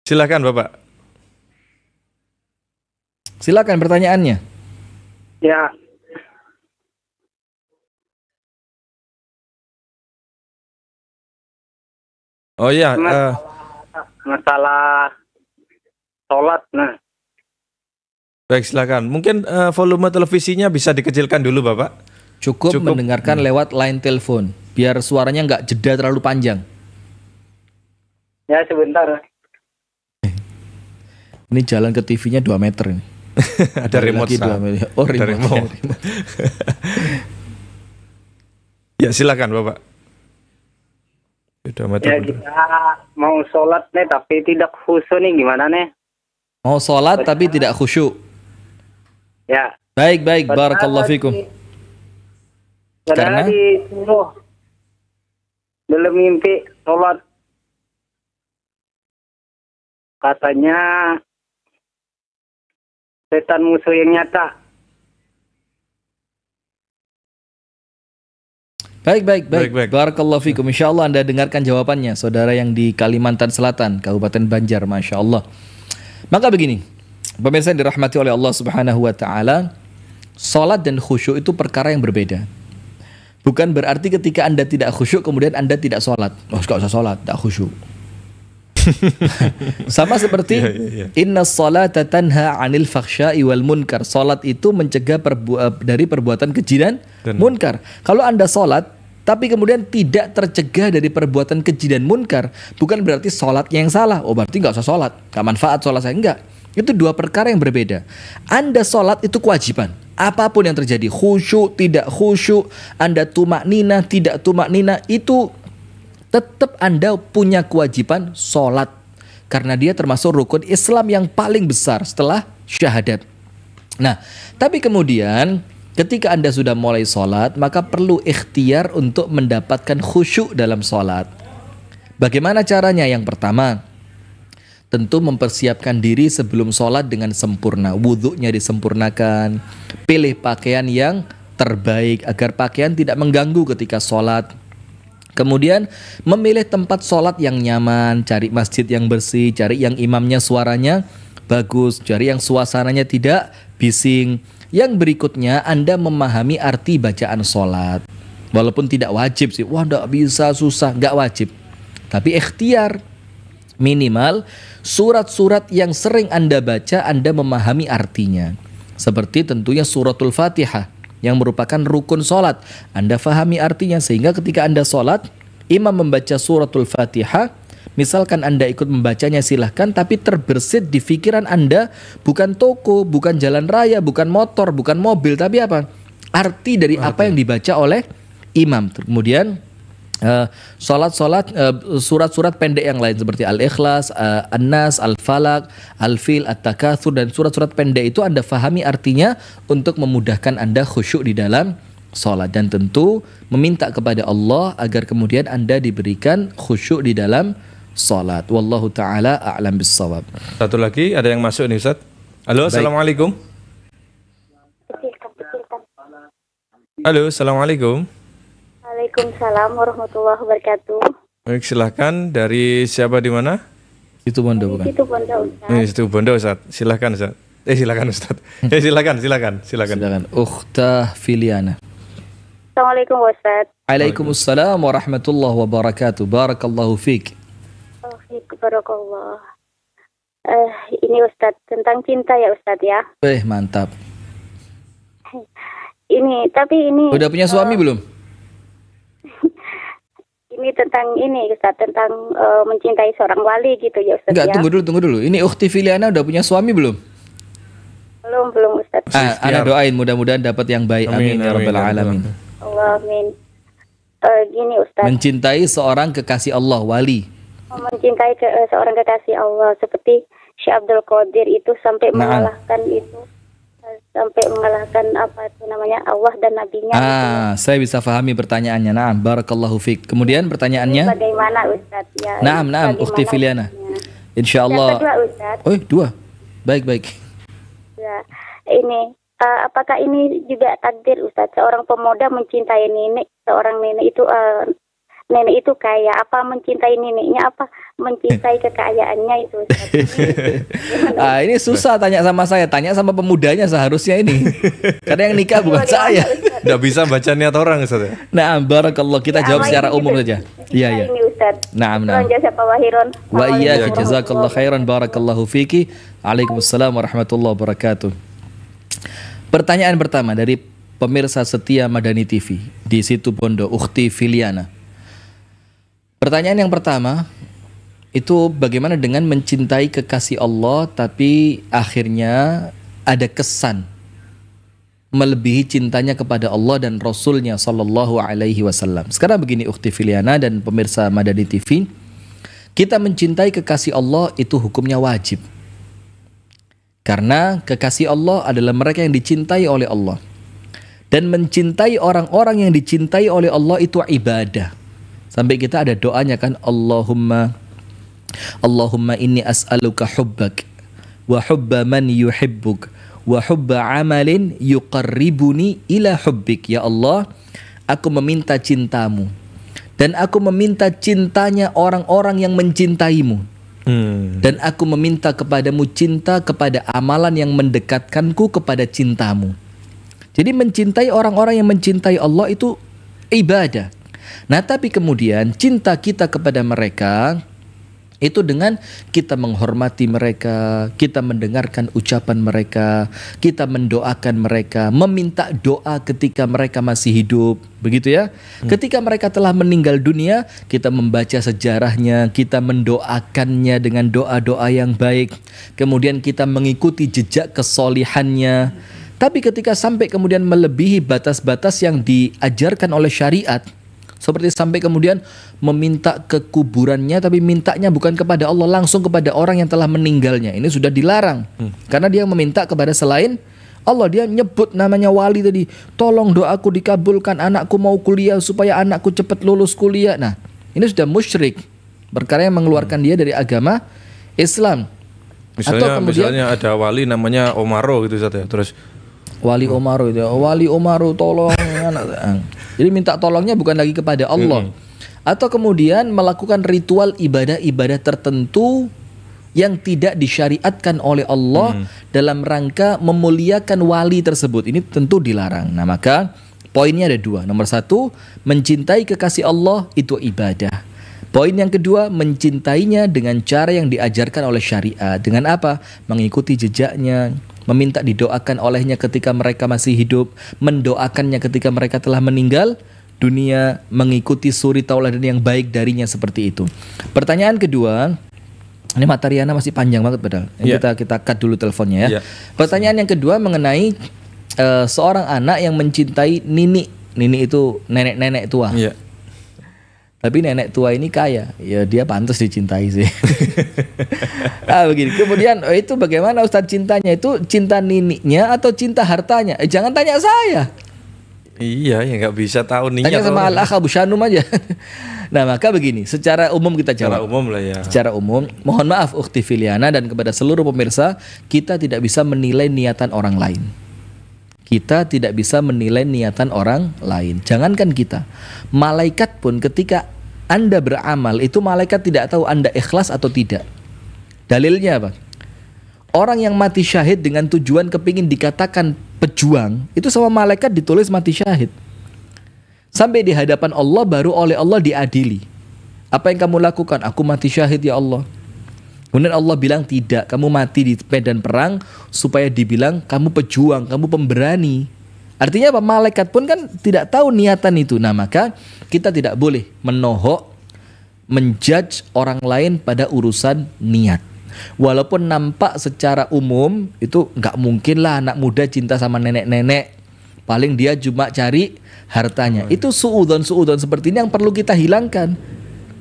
Silakan, Bapak. Silakan pertanyaannya. Ya, Oh iya, masalah, eh. uh, masalah sholat. Nah, baik silakan. Mungkin uh, volume televisinya bisa dikecilkan dulu, Bapak. Cukup, Cukup. mendengarkan hmm. lewat line telepon, biar suaranya nggak jeda terlalu panjang. Ya sebentar. Ini jalan ke TV-nya 2 meter ini. (laughs) Oh, ada remote lagi 2 miliar. Oh, remote. Ada remote. Ya, remote. ya, silakan Bapak. Sudah mati. ya, kita mau sholat nih tapi tidak khusyuk nih gimana nih? Mau sholat Bagaimana? tapi tidak khusyuk. Ya. Baik baik, barakallahu fikum. Di, Karena belum mimpi sholat katanya setan musuh yang nyata. Baik, baik, baik. baik, baik. Barakallahu fikum. Insya Allah Anda dengarkan jawabannya, saudara yang di Kalimantan Selatan, Kabupaten Banjar, Masya Allah. Maka begini, pemirsa yang dirahmati oleh Allah Subhanahu wa Ta'ala, sholat dan khusyuk itu perkara yang berbeda. Bukan berarti ketika Anda tidak khusyuk, kemudian Anda tidak sholat. Oh, nggak usah sholat, tidak khusyuk. (laughs) Sama seperti iya, iya, iya. inna salata tanha 'anil fakhsya'i wal munkar. Salat itu mencegah perbu eh, dari perbuatan keji dan munkar. Kalau Anda salat tapi kemudian tidak tercegah dari perbuatan keji dan munkar, bukan berarti salatnya yang salah. Oh, berarti nggak usah salat. Nggak manfaat salat saya enggak. Itu dua perkara yang berbeda. Anda salat itu kewajiban. Apapun yang terjadi, khusyuk, tidak khusyuk, Anda tumak nina, tidak tumak nina, itu tetap Anda punya kewajiban sholat. Karena dia termasuk rukun Islam yang paling besar setelah syahadat. Nah, tapi kemudian ketika Anda sudah mulai sholat, maka perlu ikhtiar untuk mendapatkan khusyuk dalam sholat. Bagaimana caranya? Yang pertama, tentu mempersiapkan diri sebelum sholat dengan sempurna. Wudhunya disempurnakan, pilih pakaian yang terbaik agar pakaian tidak mengganggu ketika sholat Kemudian memilih tempat sholat yang nyaman, cari masjid yang bersih, cari yang imamnya suaranya bagus, cari yang suasananya tidak bising. Yang berikutnya Anda memahami arti bacaan sholat. Walaupun tidak wajib sih, wah tidak bisa susah, nggak wajib. Tapi ikhtiar minimal surat-surat yang sering Anda baca Anda memahami artinya. Seperti tentunya suratul fatihah yang merupakan rukun sholat. Anda fahami artinya sehingga ketika Anda sholat, imam membaca suratul fatihah, Misalkan Anda ikut membacanya silahkan, tapi terbersit di pikiran Anda bukan toko, bukan jalan raya, bukan motor, bukan mobil, tapi apa? Arti dari Arti. apa yang dibaca oleh imam. Kemudian Salat-salat eh, eh, surat-surat pendek yang lain seperti Al-Ikhlas, uh, An-Nas, Al-Falak, Al-Fil, At-Takathur dan surat-surat pendek itu Anda fahami artinya untuk memudahkan Anda khusyuk di dalam salat dan tentu meminta kepada Allah agar kemudian Anda diberikan khusyuk di dalam salat. Wallahu taala a'lam bissawab. Satu lagi ada yang masuk nih Ustaz. Halo, Baik. Assalamualaikum. Halo, Assalamualaikum. Waalaikumsalam warahmatullahi wabarakatuh. Baik, silahkan dari siapa di mana? Itu Bondo bukan? Itu Bondo Ustaz. Eh, Itu Bondo Ustaz. Silahkan Ustaz. Eh silakan Ustaz. Hmm. Eh silakan, silakan, silakan. Silakan. Ukhta Filiana. Assalamualaikum Ustaz. Waalaikumsalam warahmatullahi wabarakatuh. Barakallahu fiik. fiik barakallah. Eh, ini Ustaz tentang cinta ya Ustaz ya. Eh, mantap. Ini tapi ini Udah punya suami uh, belum? ini tentang ini Ustaz, tentang uh, mencintai seorang wali gitu ya Ustaz. Enggak, ya. tunggu dulu, tunggu dulu. Ini Ukti Filiana udah punya suami belum? Belum, belum Ustaz. Ah, ana doain mudah-mudahan dapat yang baik. Amin, amin ya rabbal alamin. Allah amin. Uh, gini Ustaz. Mencintai seorang kekasih Allah, wali. Oh, mencintai ke, uh, seorang kekasih Allah seperti Syekh Abdul Qadir itu sampai nah. mengalahkan itu sampai mengalahkan apa itu namanya Allah dan nabinya. Ah, gitu. saya bisa pahami pertanyaannya. Nah, barakallahu fik. Kemudian pertanyaannya Ini bagaimana Ustaz? Ya, naam, naam, Ukti Filiana. Insyaallah. Ustaz. Oh, dua. Baik, baik. Ya, ini uh, apakah ini juga takdir Ustaz seorang pemuda mencintai nenek seorang nenek itu uh, nenek itu kaya apa mencintai neneknya apa mencintai (laughs) kekayaannya itu (laughs) ah ini susah tanya sama saya tanya sama pemudanya seharusnya ini karena yang nikah bukan saya tidak bisa baca niat orang Ustaz ya? nah barakallah kita nah, jawab secara umum saja iya iya nah nah wa iya jazakallah khairan barakallahu fiki Waalaikumsalam warahmatullahi wabarakatuh Pertanyaan pertama dari pemirsa setia Madani TV di situ Bondo Ukti Filiana. Pertanyaan yang pertama itu bagaimana dengan mencintai kekasih Allah tapi akhirnya ada kesan melebihi cintanya kepada Allah dan Rasulnya Sallallahu Alaihi Wasallam. Sekarang begini Ukti Filiana dan pemirsa Madani TV, kita mencintai kekasih Allah itu hukumnya wajib. Karena kekasih Allah adalah mereka yang dicintai oleh Allah. Dan mencintai orang-orang yang dicintai oleh Allah itu ibadah Sampai kita ada doanya kan Allahumma Allahumma inni as'aluka hubbak wa hubba man yuhibbuk wa hubba amalin yuqarribuni ila hubbik ya Allah aku meminta cintamu dan aku meminta cintanya orang-orang yang mencintaimu hmm. dan aku meminta kepadamu cinta kepada amalan yang mendekatkanku kepada cintamu jadi mencintai orang-orang yang mencintai Allah itu ibadah Nah, tapi kemudian cinta kita kepada mereka itu dengan kita menghormati mereka, kita mendengarkan ucapan mereka, kita mendoakan mereka, meminta doa ketika mereka masih hidup, begitu ya. Hmm. Ketika mereka telah meninggal dunia, kita membaca sejarahnya, kita mendoakannya dengan doa-doa yang baik. Kemudian kita mengikuti jejak kesolihannya. Tapi ketika sampai kemudian melebihi batas-batas yang diajarkan oleh syariat, seperti sampai kemudian meminta kekuburannya tapi mintanya bukan kepada Allah langsung kepada orang yang telah meninggalnya. Ini sudah dilarang. Hmm. Karena dia meminta kepada selain Allah dia nyebut namanya wali tadi. Tolong doaku dikabulkan, anakku mau kuliah supaya anakku cepat lulus kuliah. Nah, ini sudah musyrik. Perkara yang mengeluarkan hmm. dia dari agama Islam. Misalnya, Atau kemudian, misalnya ada wali namanya Omaro gitu saja. Ya. Terus Wali Omaro itu, ya. Wali Omaro tolong anak. Jadi minta tolongnya bukan lagi kepada Allah. Hmm. Atau kemudian melakukan ritual ibadah-ibadah tertentu yang tidak disyariatkan oleh Allah hmm. dalam rangka memuliakan wali tersebut. Ini tentu dilarang. Nah, maka poinnya ada dua. Nomor satu, mencintai kekasih Allah itu ibadah. Poin yang kedua, mencintainya dengan cara yang diajarkan oleh syariat. Dengan apa? Mengikuti jejaknya, meminta didoakan olehnya ketika mereka masih hidup, mendoakannya ketika mereka telah meninggal, dunia mengikuti suri tauladan yang baik darinya seperti itu. Pertanyaan kedua, ini materiana masih panjang banget padahal. Yeah. Kita kita cut dulu teleponnya ya. Yeah. Pertanyaan yang kedua mengenai uh, seorang anak yang mencintai nini. Nini itu nenek-nenek tua. Yeah. Tapi nenek tua ini kaya, ya dia pantas dicintai sih. (laughs) Ah begini. Kemudian oh, itu bagaimana Ustadz cintanya itu cinta niniknya atau cinta hartanya? Eh, jangan tanya saya. Iya, ya nggak bisa tahu ninya. Tanya sama Allah Abu Shanum aja. (laughs) nah maka begini, secara umum kita jawab. Secara umum lah ya. Secara umum, mohon maaf Ukti Filiana dan kepada seluruh pemirsa, kita tidak bisa menilai niatan orang lain kita tidak bisa menilai niatan orang lain. Jangankan kita, malaikat pun ketika Anda beramal itu malaikat tidak tahu Anda ikhlas atau tidak. Dalilnya apa? Orang yang mati syahid dengan tujuan kepingin dikatakan pejuang itu sama malaikat ditulis mati syahid. Sampai di hadapan Allah baru oleh Allah diadili. Apa yang kamu lakukan? Aku mati syahid ya Allah. Kemudian Allah bilang tidak, kamu mati di medan perang supaya dibilang kamu pejuang, kamu pemberani. Artinya apa? Malaikat pun kan tidak tahu niatan itu. Nah maka kita tidak boleh menohok, menjudge orang lain pada urusan niat. Walaupun nampak secara umum itu nggak mungkin lah anak muda cinta sama nenek-nenek. Paling dia cuma cari hartanya. Oh, iya. Itu suudon suudon seperti ini yang perlu kita hilangkan.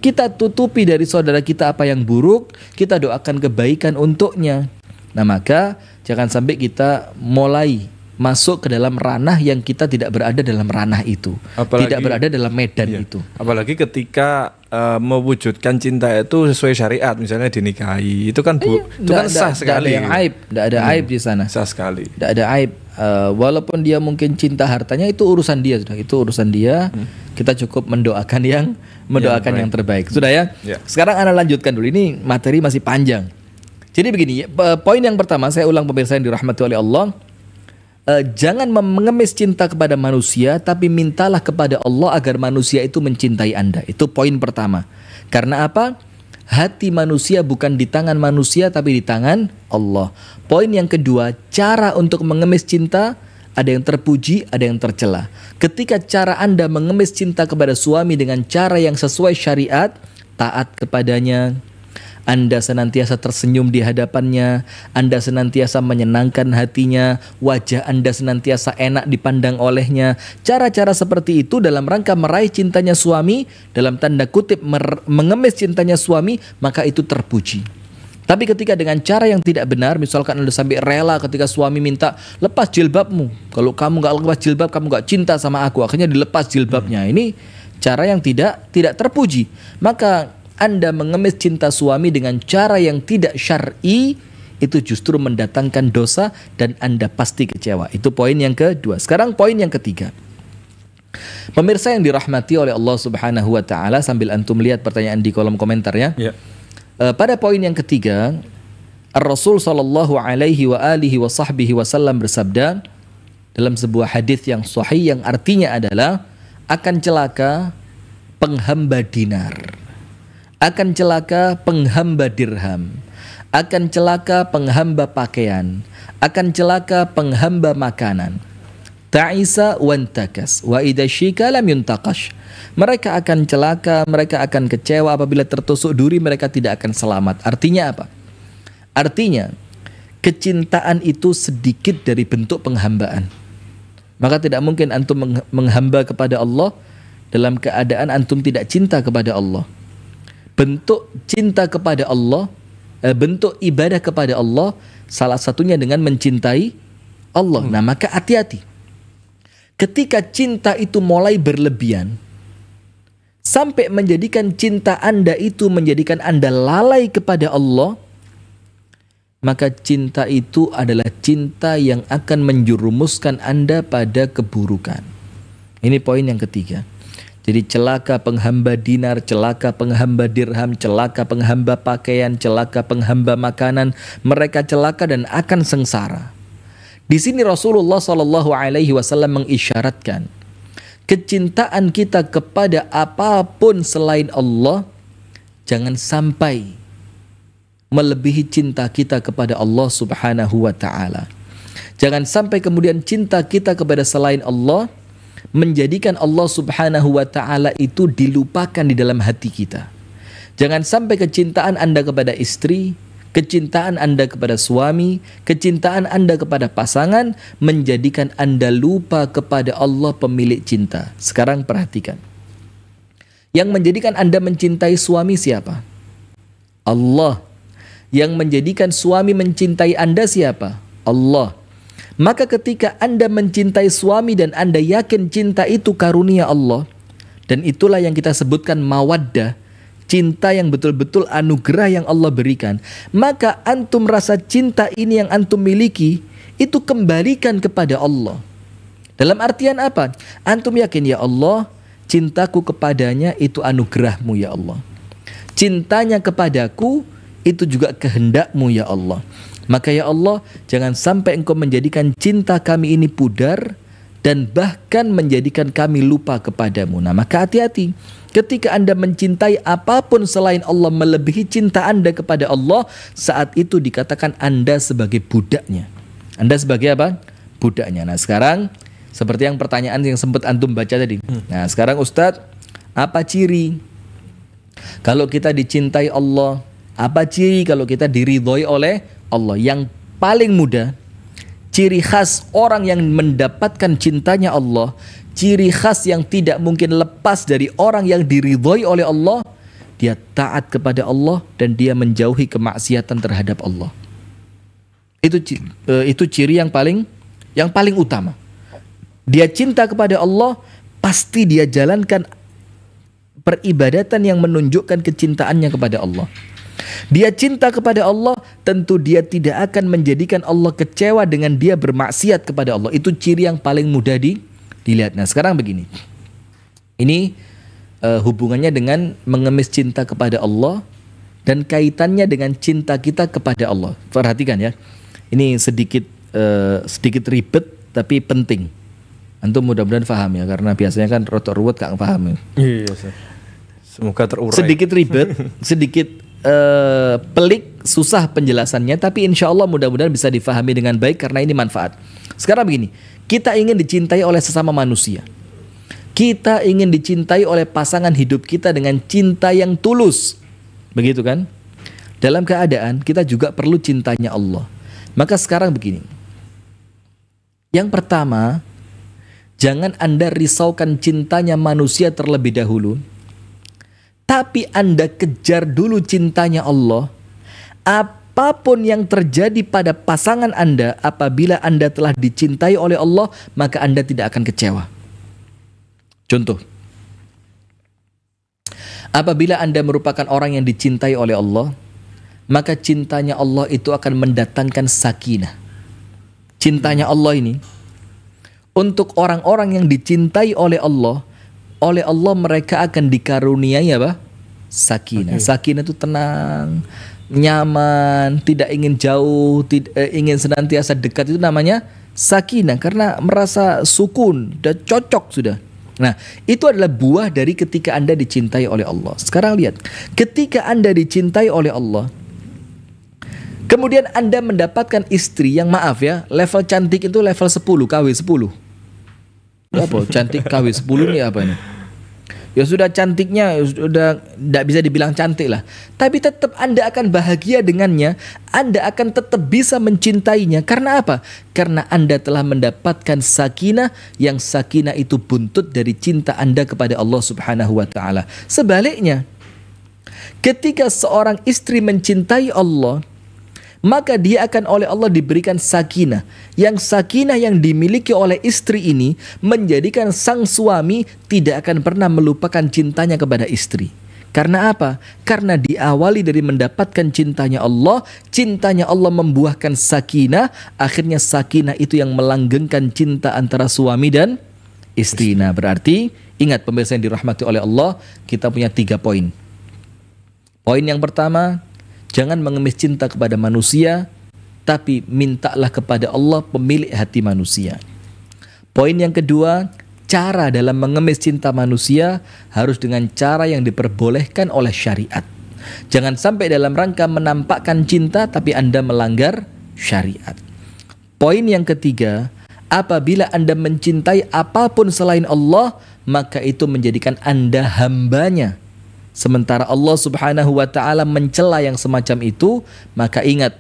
Kita tutupi dari saudara kita apa yang buruk, kita doakan kebaikan untuknya. Nah, maka jangan sampai kita mulai masuk ke dalam ranah yang kita tidak berada dalam ranah itu, apalagi, tidak berada dalam medan iya, itu. Apalagi ketika uh, mewujudkan cinta itu sesuai syariat, misalnya dinikahi, itu kan bu, eh, itu kan sah da, sekali. Tidak ada yang aib, tidak ada hmm, aib di sana. Sah sekali. Tidak ada aib. Uh, walaupun dia mungkin cinta hartanya itu urusan dia sudah, itu urusan dia. Hmm. Kita cukup mendoakan yang mendoakan yang, yang terbaik. Sudah ya. Yeah. Sekarang anda lanjutkan dulu. Ini materi masih panjang. Jadi begini, ya, poin yang pertama saya ulang pemirsa yang dirahmati oleh Allah uh, jangan mengemis cinta kepada manusia, tapi mintalah kepada Allah agar manusia itu mencintai Anda. Itu poin pertama. Karena apa? Hati manusia bukan di tangan manusia, tapi di tangan Allah. Poin yang kedua, cara untuk mengemis cinta ada yang terpuji, ada yang tercela. Ketika cara Anda mengemis cinta kepada suami dengan cara yang sesuai syariat, taat kepadanya, anda senantiasa tersenyum di hadapannya, Anda senantiasa menyenangkan hatinya, wajah Anda senantiasa enak dipandang olehnya. Cara-cara seperti itu dalam rangka meraih cintanya suami, dalam tanda kutip mengemis cintanya suami, maka itu terpuji. Tapi ketika dengan cara yang tidak benar, misalkan Anda sampai rela ketika suami minta lepas jilbabmu. Kalau kamu nggak lepas jilbab, kamu nggak cinta sama aku. Akhirnya dilepas jilbabnya. Ini cara yang tidak tidak terpuji. Maka anda mengemis cinta suami dengan cara yang tidak syar'i itu justru mendatangkan dosa dan Anda pasti kecewa. Itu poin yang kedua. Sekarang poin yang ketiga. Pemirsa yang dirahmati oleh Allah Subhanahu wa taala sambil antum lihat pertanyaan di kolom komentar ya. ya. E, pada poin yang ketiga, Rasul sallallahu alaihi wa alihi wa sahbihi wasallam bersabda dalam sebuah hadis yang sahih yang artinya adalah akan celaka penghamba dinar akan celaka penghamba dirham, akan celaka penghamba pakaian, akan celaka penghamba makanan. Ta'isa wantakas wa idashika lam yuntakash. Mereka akan celaka, mereka akan kecewa apabila tertusuk duri mereka tidak akan selamat. Artinya apa? Artinya kecintaan itu sedikit dari bentuk penghambaan. Maka tidak mungkin antum menghamba kepada Allah dalam keadaan antum tidak cinta kepada Allah bentuk cinta kepada Allah, eh, bentuk ibadah kepada Allah salah satunya dengan mencintai Allah. Hmm. Nah, maka hati-hati. Ketika cinta itu mulai berlebihan sampai menjadikan cinta Anda itu menjadikan Anda lalai kepada Allah, maka cinta itu adalah cinta yang akan menjerumuskan Anda pada keburukan. Ini poin yang ketiga. Jadi celaka penghamba dinar, celaka penghamba dirham, celaka penghamba pakaian, celaka penghamba makanan. Mereka celaka dan akan sengsara. Di sini Rasulullah Shallallahu Alaihi Wasallam mengisyaratkan kecintaan kita kepada apapun selain Allah jangan sampai melebihi cinta kita kepada Allah Subhanahu wa taala. Jangan sampai kemudian cinta kita kepada selain Allah menjadikan Allah Subhanahu wa taala itu dilupakan di dalam hati kita. Jangan sampai kecintaan Anda kepada istri, kecintaan Anda kepada suami, kecintaan Anda kepada pasangan menjadikan Anda lupa kepada Allah pemilik cinta. Sekarang perhatikan. Yang menjadikan Anda mencintai suami siapa? Allah. Yang menjadikan suami mencintai Anda siapa? Allah maka ketika Anda mencintai suami dan Anda yakin cinta itu karunia Allah, dan itulah yang kita sebutkan mawaddah, cinta yang betul-betul anugerah yang Allah berikan, maka antum rasa cinta ini yang antum miliki itu kembalikan kepada Allah. Dalam artian apa? Antum yakin ya Allah, cintaku kepadanya itu anugerahmu ya Allah. Cintanya kepadaku itu juga kehendakmu ya Allah. Maka ya Allah, jangan sampai engkau menjadikan cinta kami ini pudar dan bahkan menjadikan kami lupa kepadamu. Nah maka hati-hati. Ketika Anda mencintai apapun selain Allah melebihi cinta Anda kepada Allah, saat itu dikatakan Anda sebagai budaknya. Anda sebagai apa? Budaknya. Nah sekarang seperti yang pertanyaan yang sempat Antum baca tadi. Hmm. Nah sekarang Ustadz, apa ciri kalau kita dicintai Allah? Apa ciri kalau kita diridhoi oleh Allah yang paling muda, ciri khas orang yang mendapatkan cintanya Allah ciri khas yang tidak mungkin lepas dari orang yang diridhoi oleh Allah dia taat kepada Allah dan dia menjauhi kemaksiatan terhadap Allah itu eh, itu ciri yang paling yang paling utama dia cinta kepada Allah pasti dia jalankan peribadatan yang menunjukkan kecintaannya kepada Allah dia cinta kepada Allah, tentu dia tidak akan menjadikan Allah kecewa dengan dia bermaksiat kepada Allah. Itu ciri yang paling mudah di, dilihat. Nah, sekarang begini. Ini uh, hubungannya dengan mengemis cinta kepada Allah dan kaitannya dengan cinta kita kepada Allah. Perhatikan ya. Ini sedikit uh, sedikit ribet tapi penting. Antum mudah-mudahan paham ya karena biasanya kan rotor ruwet gak paham. Ya. Iya, iya Semoga terurai. Sedikit ribet, (laughs) sedikit uh, pelik, susah penjelasannya, tapi insya Allah mudah-mudahan bisa difahami dengan baik karena ini manfaat. Sekarang begini, kita ingin dicintai oleh sesama manusia. Kita ingin dicintai oleh pasangan hidup kita dengan cinta yang tulus. Begitu kan? Dalam keadaan kita juga perlu cintanya Allah. Maka sekarang begini. Yang pertama, jangan Anda risaukan cintanya manusia terlebih dahulu tapi Anda kejar dulu cintanya Allah, apapun yang terjadi pada pasangan Anda apabila Anda telah dicintai oleh Allah, maka Anda tidak akan kecewa. Contoh, apabila Anda merupakan orang yang dicintai oleh Allah, maka cintanya Allah itu akan mendatangkan sakinah. Cintanya Allah ini untuk orang-orang yang dicintai oleh Allah, oleh Allah mereka akan dikaruniai apa? Sakinah. Okay. Sakinah itu tenang, nyaman, tidak ingin jauh, tidak eh, ingin senantiasa dekat itu namanya sakinah karena merasa sukun, sudah cocok sudah. Nah, itu adalah buah dari ketika Anda dicintai oleh Allah. Sekarang lihat, ketika Anda dicintai oleh Allah, kemudian Anda mendapatkan istri yang maaf ya, level cantik itu level 10, KW 10 apa cantik KW 10 nih apa ini ya sudah cantiknya sudah tidak bisa dibilang cantik lah tapi tetap anda akan bahagia dengannya anda akan tetap bisa mencintainya karena apa karena anda telah mendapatkan sakinah yang sakinah itu buntut dari cinta anda kepada Allah Subhanahu wa taala sebaliknya ketika seorang istri mencintai Allah maka dia akan oleh Allah diberikan sakinah. Yang sakinah yang dimiliki oleh istri ini menjadikan sang suami tidak akan pernah melupakan cintanya kepada istri. Karena apa? Karena diawali dari mendapatkan cintanya Allah, cintanya Allah membuahkan sakinah, akhirnya sakinah itu yang melanggengkan cinta antara suami dan istri. Nah, berarti ingat pemirsa yang dirahmati oleh Allah, kita punya tiga poin. Poin yang pertama, Jangan mengemis cinta kepada manusia, tapi mintalah kepada Allah pemilik hati manusia. Poin yang kedua, cara dalam mengemis cinta manusia harus dengan cara yang diperbolehkan oleh syariat. Jangan sampai dalam rangka menampakkan cinta tapi Anda melanggar syariat. Poin yang ketiga, apabila Anda mencintai apapun selain Allah, maka itu menjadikan Anda hambanya Sementara Allah Subhanahu wa taala mencela yang semacam itu, maka ingat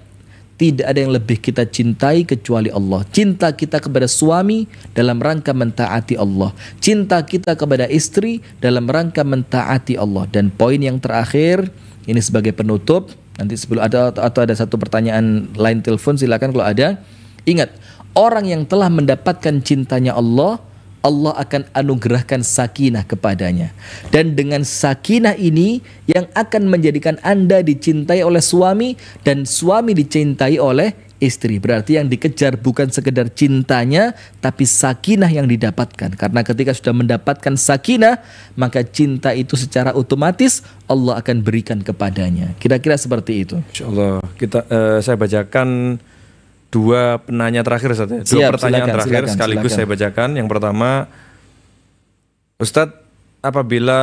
tidak ada yang lebih kita cintai kecuali Allah. Cinta kita kepada suami dalam rangka mentaati Allah. Cinta kita kepada istri dalam rangka mentaati Allah. Dan poin yang terakhir, ini sebagai penutup, nanti sebelum ada atau ada satu pertanyaan lain telepon silakan kalau ada. Ingat, orang yang telah mendapatkan cintanya Allah, Allah akan anugerahkan sakinah kepadanya. Dan dengan sakinah ini yang akan menjadikan Anda dicintai oleh suami dan suami dicintai oleh istri. Berarti yang dikejar bukan sekedar cintanya tapi sakinah yang didapatkan. Karena ketika sudah mendapatkan sakinah, maka cinta itu secara otomatis Allah akan berikan kepadanya. Kira-kira seperti itu. Allah. kita uh, saya bacakan dua penanya terakhir saja. Ya? Dua Siap, pertanyaan silakan, terakhir silakan, sekaligus silakan. saya bacakan. Yang pertama, Ustadz, apabila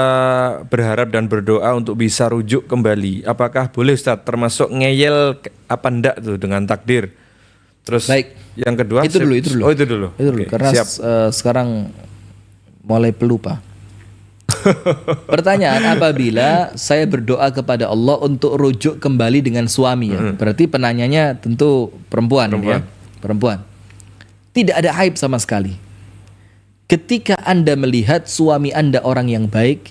berharap dan berdoa untuk bisa rujuk kembali, apakah boleh Ustadz termasuk ngeyel apa ndak tuh dengan takdir? Terus Baik. yang kedua itu dulu itu dulu. Oh itu dulu. Itu dulu okay, karena siap. Uh, sekarang mulai pelupa. Pertanyaan apabila saya berdoa kepada Allah untuk rujuk kembali dengan suami ya. Hmm. Berarti penanyanya tentu perempuan, ya. perempuan. ya. Perempuan. Tidak ada aib sama sekali. Ketika Anda melihat suami Anda orang yang baik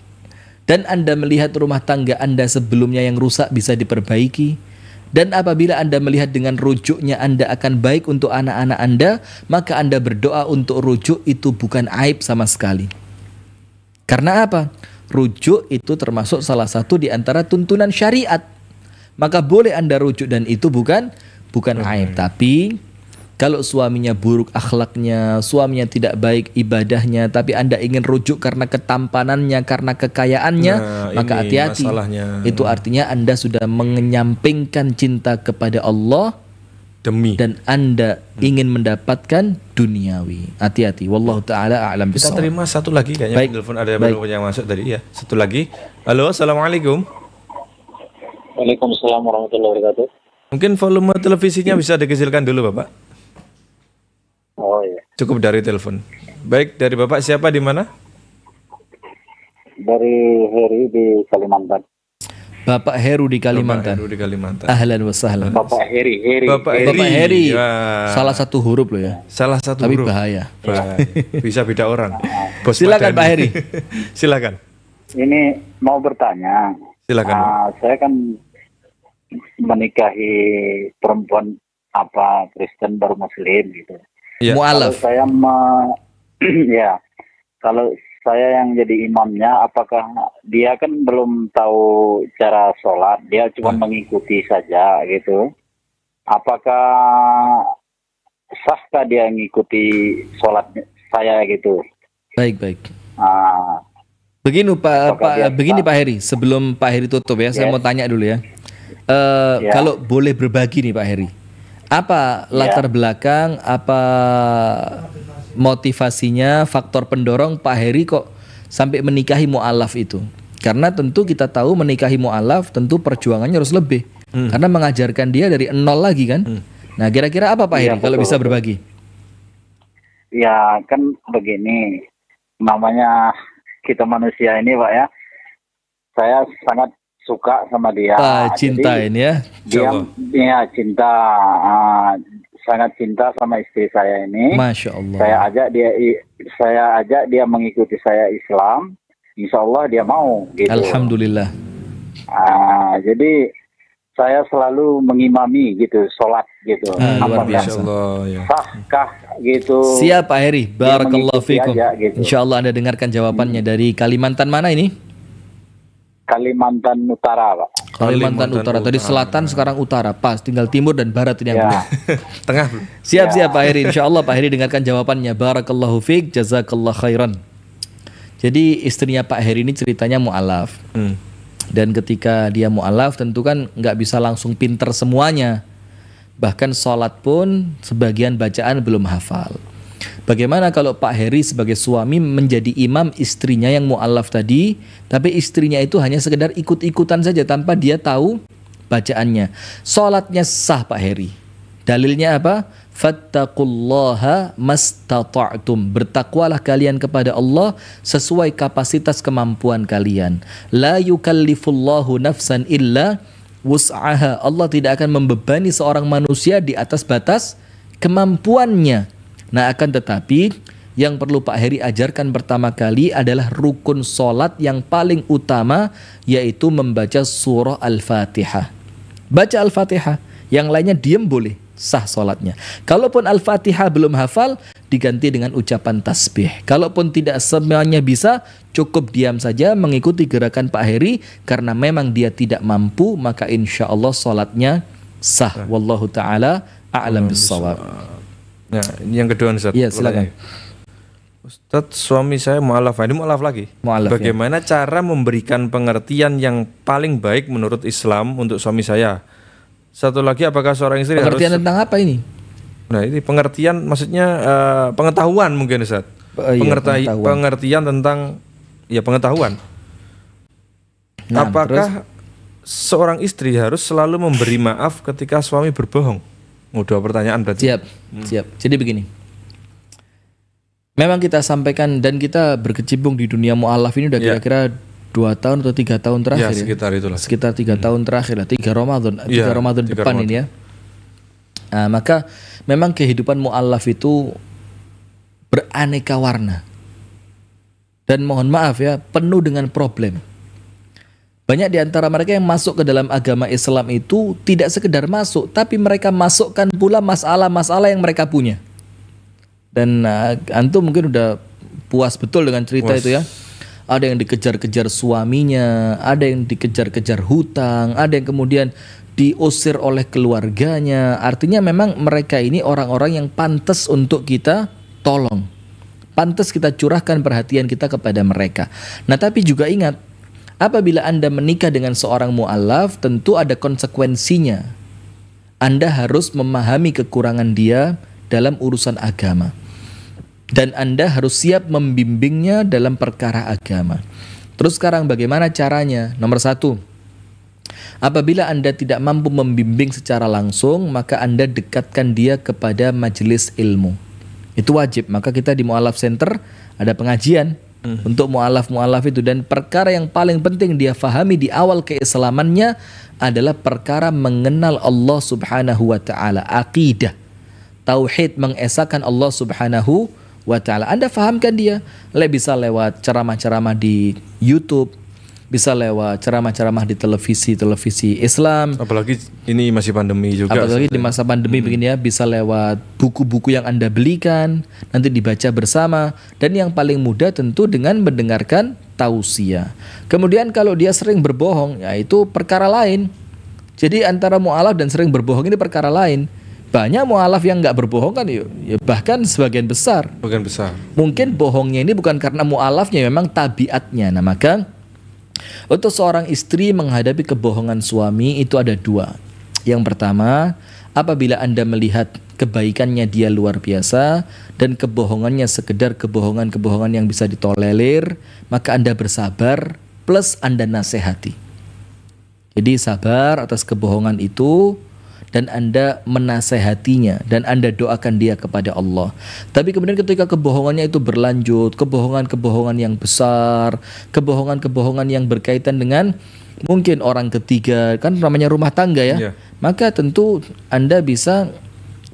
dan Anda melihat rumah tangga Anda sebelumnya yang rusak bisa diperbaiki, dan apabila Anda melihat dengan rujuknya Anda akan baik untuk anak-anak Anda, maka Anda berdoa untuk rujuk itu bukan aib sama sekali. Karena apa? Rujuk itu termasuk salah satu di antara tuntunan syariat. Maka boleh Anda rujuk dan itu bukan bukan aib, tapi kalau suaminya buruk akhlaknya, suaminya tidak baik ibadahnya, tapi Anda ingin rujuk karena ketampanannya, karena kekayaannya, nah, maka hati-hati. Itu artinya Anda sudah menyampingkan cinta kepada Allah demi dan Anda hmm. ingin mendapatkan duniawi. Hati-hati. Wallahu taala a'lam Kita bisawab. terima satu lagi kayaknya baik. telepon ada baik. yang masuk tadi ya. Satu lagi. Halo, Assalamualaikum. Waalaikumsalam warahmatullahi wabarakatuh. Mungkin volume televisinya bisa dikecilkan dulu, Bapak. Oh iya. Cukup dari telepon. Baik, dari Bapak siapa di mana? Dari Heri di Kalimantan. Bapak Heru di Kalimantan. Bapak Heru di Kalimantan. Ahlan wa sahlan. Bapak Heri, Heri. Bapak Heri. Bapak Heri. Ya. Salah satu huruf loh ya. Salah satu Tapi huruf. bahaya. bahaya. Bisa beda orang. Bos Silakan Pak Heri. (laughs) Silakan. Ini mau bertanya. Silakan. Uh, saya kan menikahi perempuan apa Kristen baru Muslim gitu. Ya. Mualaf. Kalau saya ma, (clears throat) ya kalau saya yang jadi imamnya apakah dia kan belum tahu cara sholat dia cuma hmm. mengikuti saja gitu apakah sahkah dia mengikuti sholat saya gitu baik baik nah, begini pak pak dia, begini pak Heri sebelum pak Heri tutup ya yes. saya mau tanya dulu ya uh, eh, yeah. kalau boleh berbagi nih pak Heri apa ya. latar yeah. belakang apa motivasinya, faktor pendorong Pak Heri kok sampai menikahi mualaf itu? Karena tentu kita tahu menikahi mualaf tentu perjuangannya harus lebih. Hmm. Karena mengajarkan dia dari nol lagi kan. Hmm. Nah, kira-kira apa Pak ya, Heri betul, kalau bisa berbagi? Ya, kan begini. Namanya kita manusia ini, Pak ya. Saya sangat suka sama dia. Ah, ini ya. Dia, ya cinta. Uh, sangat cinta sama istri saya ini. Masya Allah. Saya ajak dia, saya ajak dia mengikuti saya Islam. Insya Allah dia mau. Gitu. Alhamdulillah. Ah, jadi saya selalu mengimami gitu, sholat gitu. Ah, luar biasa. Ya. Sahkah gitu. Siapa Pak Heri, barakallahu fiikum. Gitu. Insya Allah Anda dengarkan jawabannya hmm. dari Kalimantan mana ini? Kalimantan Utara, Pak. Kalimantan, Utara. Tadi selatan, sekarang utara. Pas, tinggal timur dan barat ini yang ya. (laughs) Tengah. Siap, ya. siap Pak Heri. Insya Allah Pak Heri dengarkan jawabannya. Barakallahu fiq, jazakallah khairan. Jadi istrinya Pak Heri ini ceritanya mu'alaf. Hmm. Dan ketika dia mu'alaf tentu kan nggak bisa langsung pinter semuanya. Bahkan sholat pun sebagian bacaan belum hafal. Bagaimana kalau Pak Heri sebagai suami menjadi imam istrinya yang mu'alaf tadi, tapi istrinya itu hanya sekedar ikut-ikutan saja tanpa dia tahu bacaannya. Sholatnya sah Pak Heri. Dalilnya apa? Fattakullaha mastata'tum. Bertakwalah kalian kepada Allah sesuai kapasitas kemampuan kalian. La yukallifullahu nafsan illa wus'aha. Allah tidak akan membebani seorang manusia di atas batas kemampuannya Nah akan tetapi yang perlu Pak Heri ajarkan pertama kali adalah rukun solat yang paling utama yaitu membaca surah Al-Fatihah. Baca Al-Fatihah, yang lainnya diam boleh, sah solatnya. Kalaupun Al-Fatihah belum hafal, diganti dengan ucapan tasbih. Kalaupun tidak semuanya bisa, cukup diam saja mengikuti gerakan Pak Heri karena memang dia tidak mampu, maka insya Allah solatnya sah. Wallahu ta'ala a'lam bisawab. Nah, yang kedua Ustaz. Iya, silakan. Ustaz, suami saya mualaf. Ini mualaf lagi. Mualaf. Ya. Bagaimana ya. cara memberikan pengertian yang paling baik menurut Islam untuk suami saya? Satu lagi apakah seorang istri pengertian harus... tentang apa ini? Nah, ini pengertian maksudnya uh, pengetahuan mungkin Ustaz. Uh, iya, pengetahuan. pengertian tentang ya pengetahuan. Nah, apakah terus? seorang istri harus selalu memberi maaf ketika suami berbohong? Oh, dua pertanyaan berarti. Siap, hmm. siap. Jadi begini. Memang kita sampaikan dan kita berkecimpung di dunia mualaf ini udah ya. kira-kira yeah. dua tahun atau tiga tahun terakhir. Yeah, ya? sekitar ya? lah. Sekitar tiga hmm. tahun terakhir lah. Tiga Ramadan, yeah, tiga Ramadan tiga depan Ramadan. ini ya. Nah, maka memang kehidupan mualaf itu beraneka warna. Dan mohon maaf ya, penuh dengan problem banyak di antara mereka yang masuk ke dalam agama Islam itu tidak sekedar masuk, tapi mereka masukkan pula masalah-masalah yang mereka punya. Dan uh, antum mungkin udah puas betul dengan cerita puas. itu ya. Ada yang dikejar-kejar suaminya, ada yang dikejar-kejar hutang, ada yang kemudian diusir oleh keluarganya. Artinya memang mereka ini orang-orang yang pantas untuk kita tolong. Pantas kita curahkan perhatian kita kepada mereka. Nah, tapi juga ingat Apabila Anda menikah dengan seorang mu'alaf, tentu ada konsekuensinya. Anda harus memahami kekurangan dia dalam urusan agama. Dan Anda harus siap membimbingnya dalam perkara agama. Terus sekarang bagaimana caranya? Nomor satu, apabila Anda tidak mampu membimbing secara langsung, maka Anda dekatkan dia kepada majelis ilmu. Itu wajib, maka kita di Mu'alaf Center ada pengajian, hmm. untuk mualaf mualaf itu dan perkara yang paling penting dia fahami di awal keislamannya adalah perkara mengenal Allah Subhanahu wa taala, akidah. Tauhid mengesahkan Allah Subhanahu wa taala. Anda fahamkan dia, le bisa lewat ceramah-ceramah di YouTube, bisa lewat ceramah-ceramah di televisi-televisi Islam. Apalagi ini masih pandemi juga. Apalagi sebenernya. di masa pandemi hmm. begini ya, bisa lewat buku-buku yang Anda belikan, nanti dibaca bersama dan yang paling mudah tentu dengan mendengarkan tausiah. Kemudian kalau dia sering berbohong, ya itu perkara lain. Jadi antara mualaf dan sering berbohong ini perkara lain. Banyak mualaf yang nggak berbohong kan, ya, ya bahkan sebagian besar. Sebagian besar. Mungkin bohongnya ini bukan karena mualafnya, memang tabiatnya. Nah maka untuk seorang istri menghadapi kebohongan suami itu ada dua. Yang pertama, apabila Anda melihat kebaikannya dia luar biasa dan kebohongannya sekedar kebohongan-kebohongan yang bisa ditolerir, maka Anda bersabar plus Anda nasihati. Jadi sabar atas kebohongan itu dan Anda menasehatinya dan Anda doakan dia kepada Allah. Tapi kemudian ketika kebohongannya itu berlanjut, kebohongan-kebohongan yang besar, kebohongan-kebohongan yang berkaitan dengan mungkin orang ketiga, kan namanya rumah tangga ya. Yeah. Maka tentu Anda bisa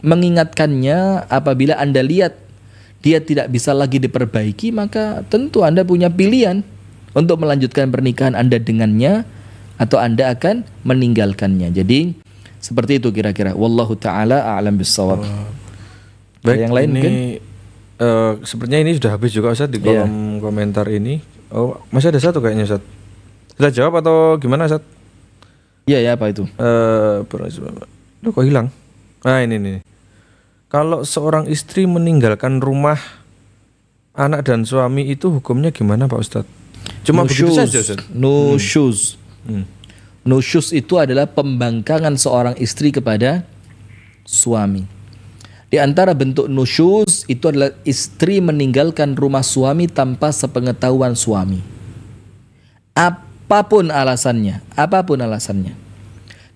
mengingatkannya apabila Anda lihat dia tidak bisa lagi diperbaiki, maka tentu Anda punya pilihan untuk melanjutkan pernikahan Anda dengannya atau Anda akan meninggalkannya. Jadi seperti itu kira-kira. Wallahu taala a'lam bissawab. Uh, baik, yang lain ini, mungkin? Uh, sepertinya ini sudah habis juga Ustaz di iya. kolom yeah. komentar ini. Oh, masih ada satu kayaknya Ustaz. Sudah jawab atau gimana Ustaz? Iya, ya apa itu? Eh, uh, Loh, kok hilang? Nah, ini nih. Kalau seorang istri meninggalkan rumah anak dan suami itu hukumnya gimana Pak Ustadz? Cuma no begitu shoes. saja Ustaz. No hmm. shoes. Hmm. Nusyus itu adalah pembangkangan seorang istri kepada suami. Di antara bentuk nusyus itu adalah istri meninggalkan rumah suami tanpa sepengetahuan suami. Apapun alasannya, apapun alasannya.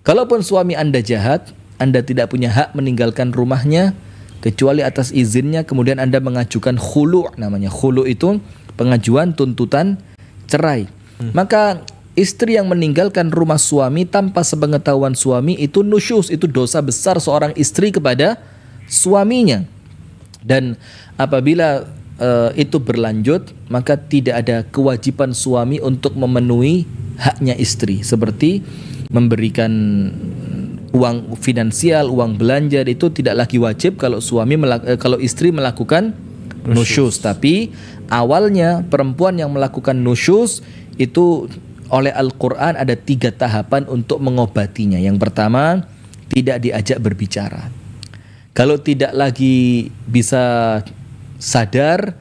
Kalaupun suami Anda jahat, Anda tidak punya hak meninggalkan rumahnya kecuali atas izinnya kemudian Anda mengajukan khulu namanya. Khulu itu pengajuan tuntutan cerai. Hmm. Maka Istri yang meninggalkan rumah suami tanpa sepengetahuan suami itu nusyus, itu dosa besar seorang istri kepada suaminya. Dan apabila e, itu berlanjut, maka tidak ada kewajiban suami untuk memenuhi haknya istri seperti memberikan uang finansial, uang belanja itu tidak lagi wajib kalau suami eh, kalau istri melakukan nusyus. Tapi awalnya perempuan yang melakukan nusyus itu oleh Al-Quran ada tiga tahapan untuk mengobatinya. Yang pertama, tidak diajak berbicara. Kalau tidak lagi bisa sadar,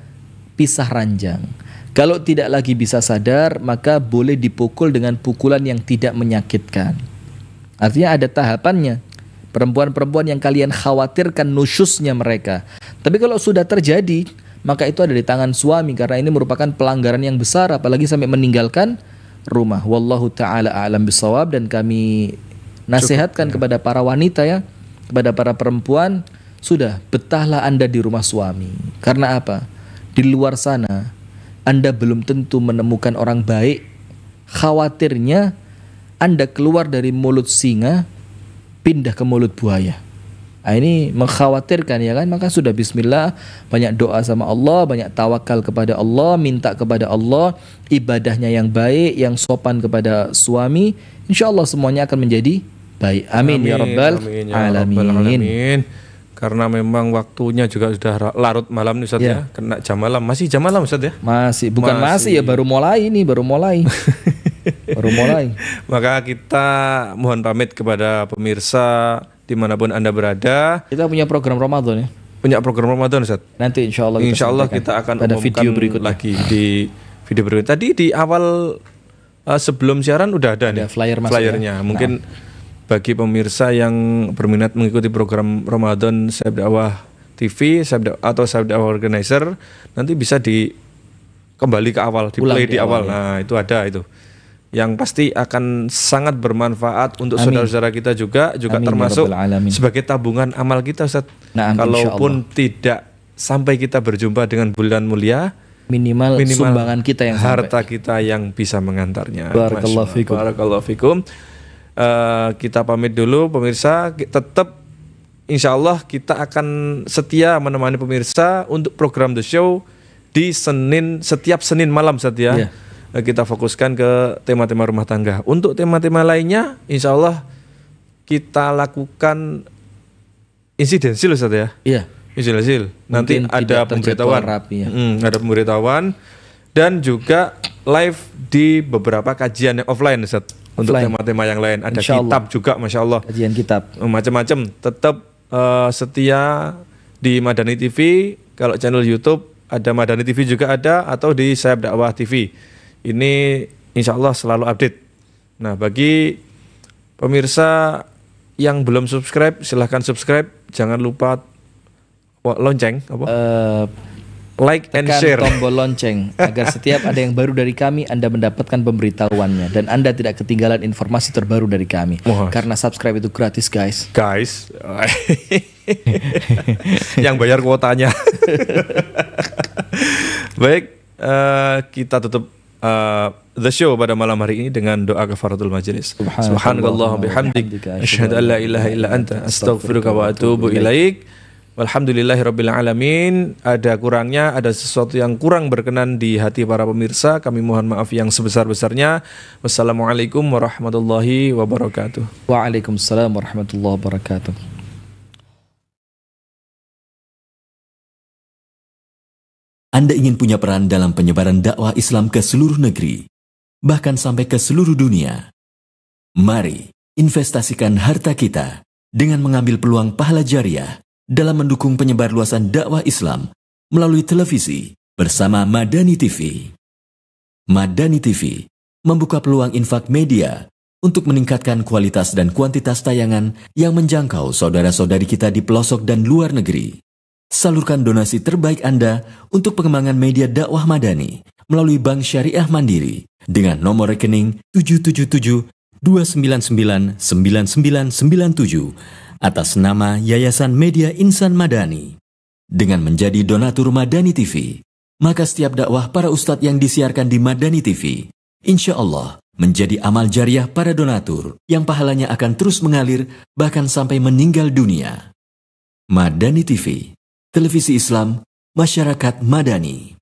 pisah ranjang. Kalau tidak lagi bisa sadar, maka boleh dipukul dengan pukulan yang tidak menyakitkan. Artinya ada tahapannya. Perempuan-perempuan yang kalian khawatirkan nusyusnya mereka. Tapi kalau sudah terjadi, maka itu ada di tangan suami karena ini merupakan pelanggaran yang besar apalagi sampai meninggalkan rumah. Wallahu taala alam bisawab dan kami nasihatkan Cukup, kepada para wanita ya, kepada para perempuan sudah betahlah Anda di rumah suami. Karena apa? Di luar sana Anda belum tentu menemukan orang baik. Khawatirnya Anda keluar dari mulut singa pindah ke mulut buaya. Nah, ini mengkhawatirkan ya kan maka sudah bismillah banyak doa sama Allah banyak tawakal kepada Allah minta kepada Allah ibadahnya yang baik yang sopan kepada suami insya Allah semuanya akan menjadi baik amin, ya amin ya rabbal ya alamin. alamin karena memang waktunya juga sudah larut malam nih Ustaz ya. ya kena jam malam masih jam malam Ustaz ya masih bukan masih, masih ya baru mulai ini baru mulai (laughs) baru mulai maka kita mohon pamit kepada pemirsa dimanapun anda berada. Kita punya program Ramadan ya. Punya program Ramadan Ustaz. Nanti insya Allah. Insya Allah kita akan ada video berikut lagi di video berikut. Tadi di awal uh, sebelum siaran udah ada, ada nih flyer flyernya. Ya? Mungkin nah. bagi pemirsa yang berminat mengikuti program Ramadan saya dakwah TV Sabda, atau saya dakwah organizer nanti bisa di kembali ke awal, di play di, awal. awal. Ya. Nah itu ada itu yang pasti akan sangat bermanfaat untuk saudara-saudara kita juga juga Amin, ya termasuk ya sebagai tabungan amal kita Ustaz. Nah, Kalaupun tidak sampai kita berjumpa dengan bulan mulia minimal, minimal sumbangan kita yang harta kita yang bisa mengantarnya. Barakallahu fikum. Uh, kita pamit dulu pemirsa tetap Insya Allah kita akan setia menemani pemirsa untuk program The Show di Senin setiap Senin malam setia. Ya. Yeah Eh, kita fokuskan ke tema-tema rumah tangga. Untuk tema-tema lainnya, insya Allah kita lakukan insidensi loh Ustaz ya. Iya. Insidensi. Nanti ada pemberitahuan. Rapi ya. hmm, ada pemberitahuan dan juga live di beberapa kajian yang offline Ustaz. Untuk tema-tema yang lain ada insya kitab Allah. juga Masya Allah. Kajian kitab. Mm, macam-macam. Tetap uh, setia di Madani TV. Kalau channel YouTube ada Madani TV juga ada atau di Sayap Dakwah TV ini insya Allah selalu update. Nah bagi pemirsa yang belum subscribe silahkan subscribe, jangan lupa lonceng apa? Uh, like tekan and share. tombol lonceng agar setiap ada yang baru dari kami Anda mendapatkan pemberitahuannya dan Anda tidak ketinggalan informasi terbaru dari kami. oh. Karena subscribe itu gratis, guys. Guys. (laughs) yang bayar kuotanya. (laughs) Baik, uh, kita tutup uh, the show pada malam hari ini dengan doa kafaratul majelis. Subhanallah bihamdik asyhadu an la ilaha illa anta astaghfiruka wa atubu ilaik. Alhamdulillahirabbil alamin. Ada kurangnya, ada sesuatu yang kurang berkenan di hati para pemirsa. Kami mohon maaf yang sebesar-besarnya. Wassalamualaikum warahmatullahi wabarakatuh. Waalaikumsalam warahmatullahi wabarakatuh. Anda ingin punya peran dalam penyebaran dakwah Islam ke seluruh negeri, bahkan sampai ke seluruh dunia. Mari investasikan harta kita dengan mengambil peluang pahala jariah dalam mendukung penyebar luasan dakwah Islam melalui televisi bersama Madani TV. Madani TV membuka peluang infak media untuk meningkatkan kualitas dan kuantitas tayangan yang menjangkau saudara-saudari kita di pelosok dan luar negeri. Salurkan donasi terbaik Anda untuk pengembangan media dakwah madani melalui Bank Syariah Mandiri dengan nomor rekening 777-299-9997 atas nama Yayasan Media Insan Madani. Dengan menjadi donatur Madani TV, maka setiap dakwah para ustadz yang disiarkan di Madani TV, insya Allah menjadi amal jariah para donatur yang pahalanya akan terus mengalir bahkan sampai meninggal dunia. Madani TV Televisi Islam, Masyarakat Madani.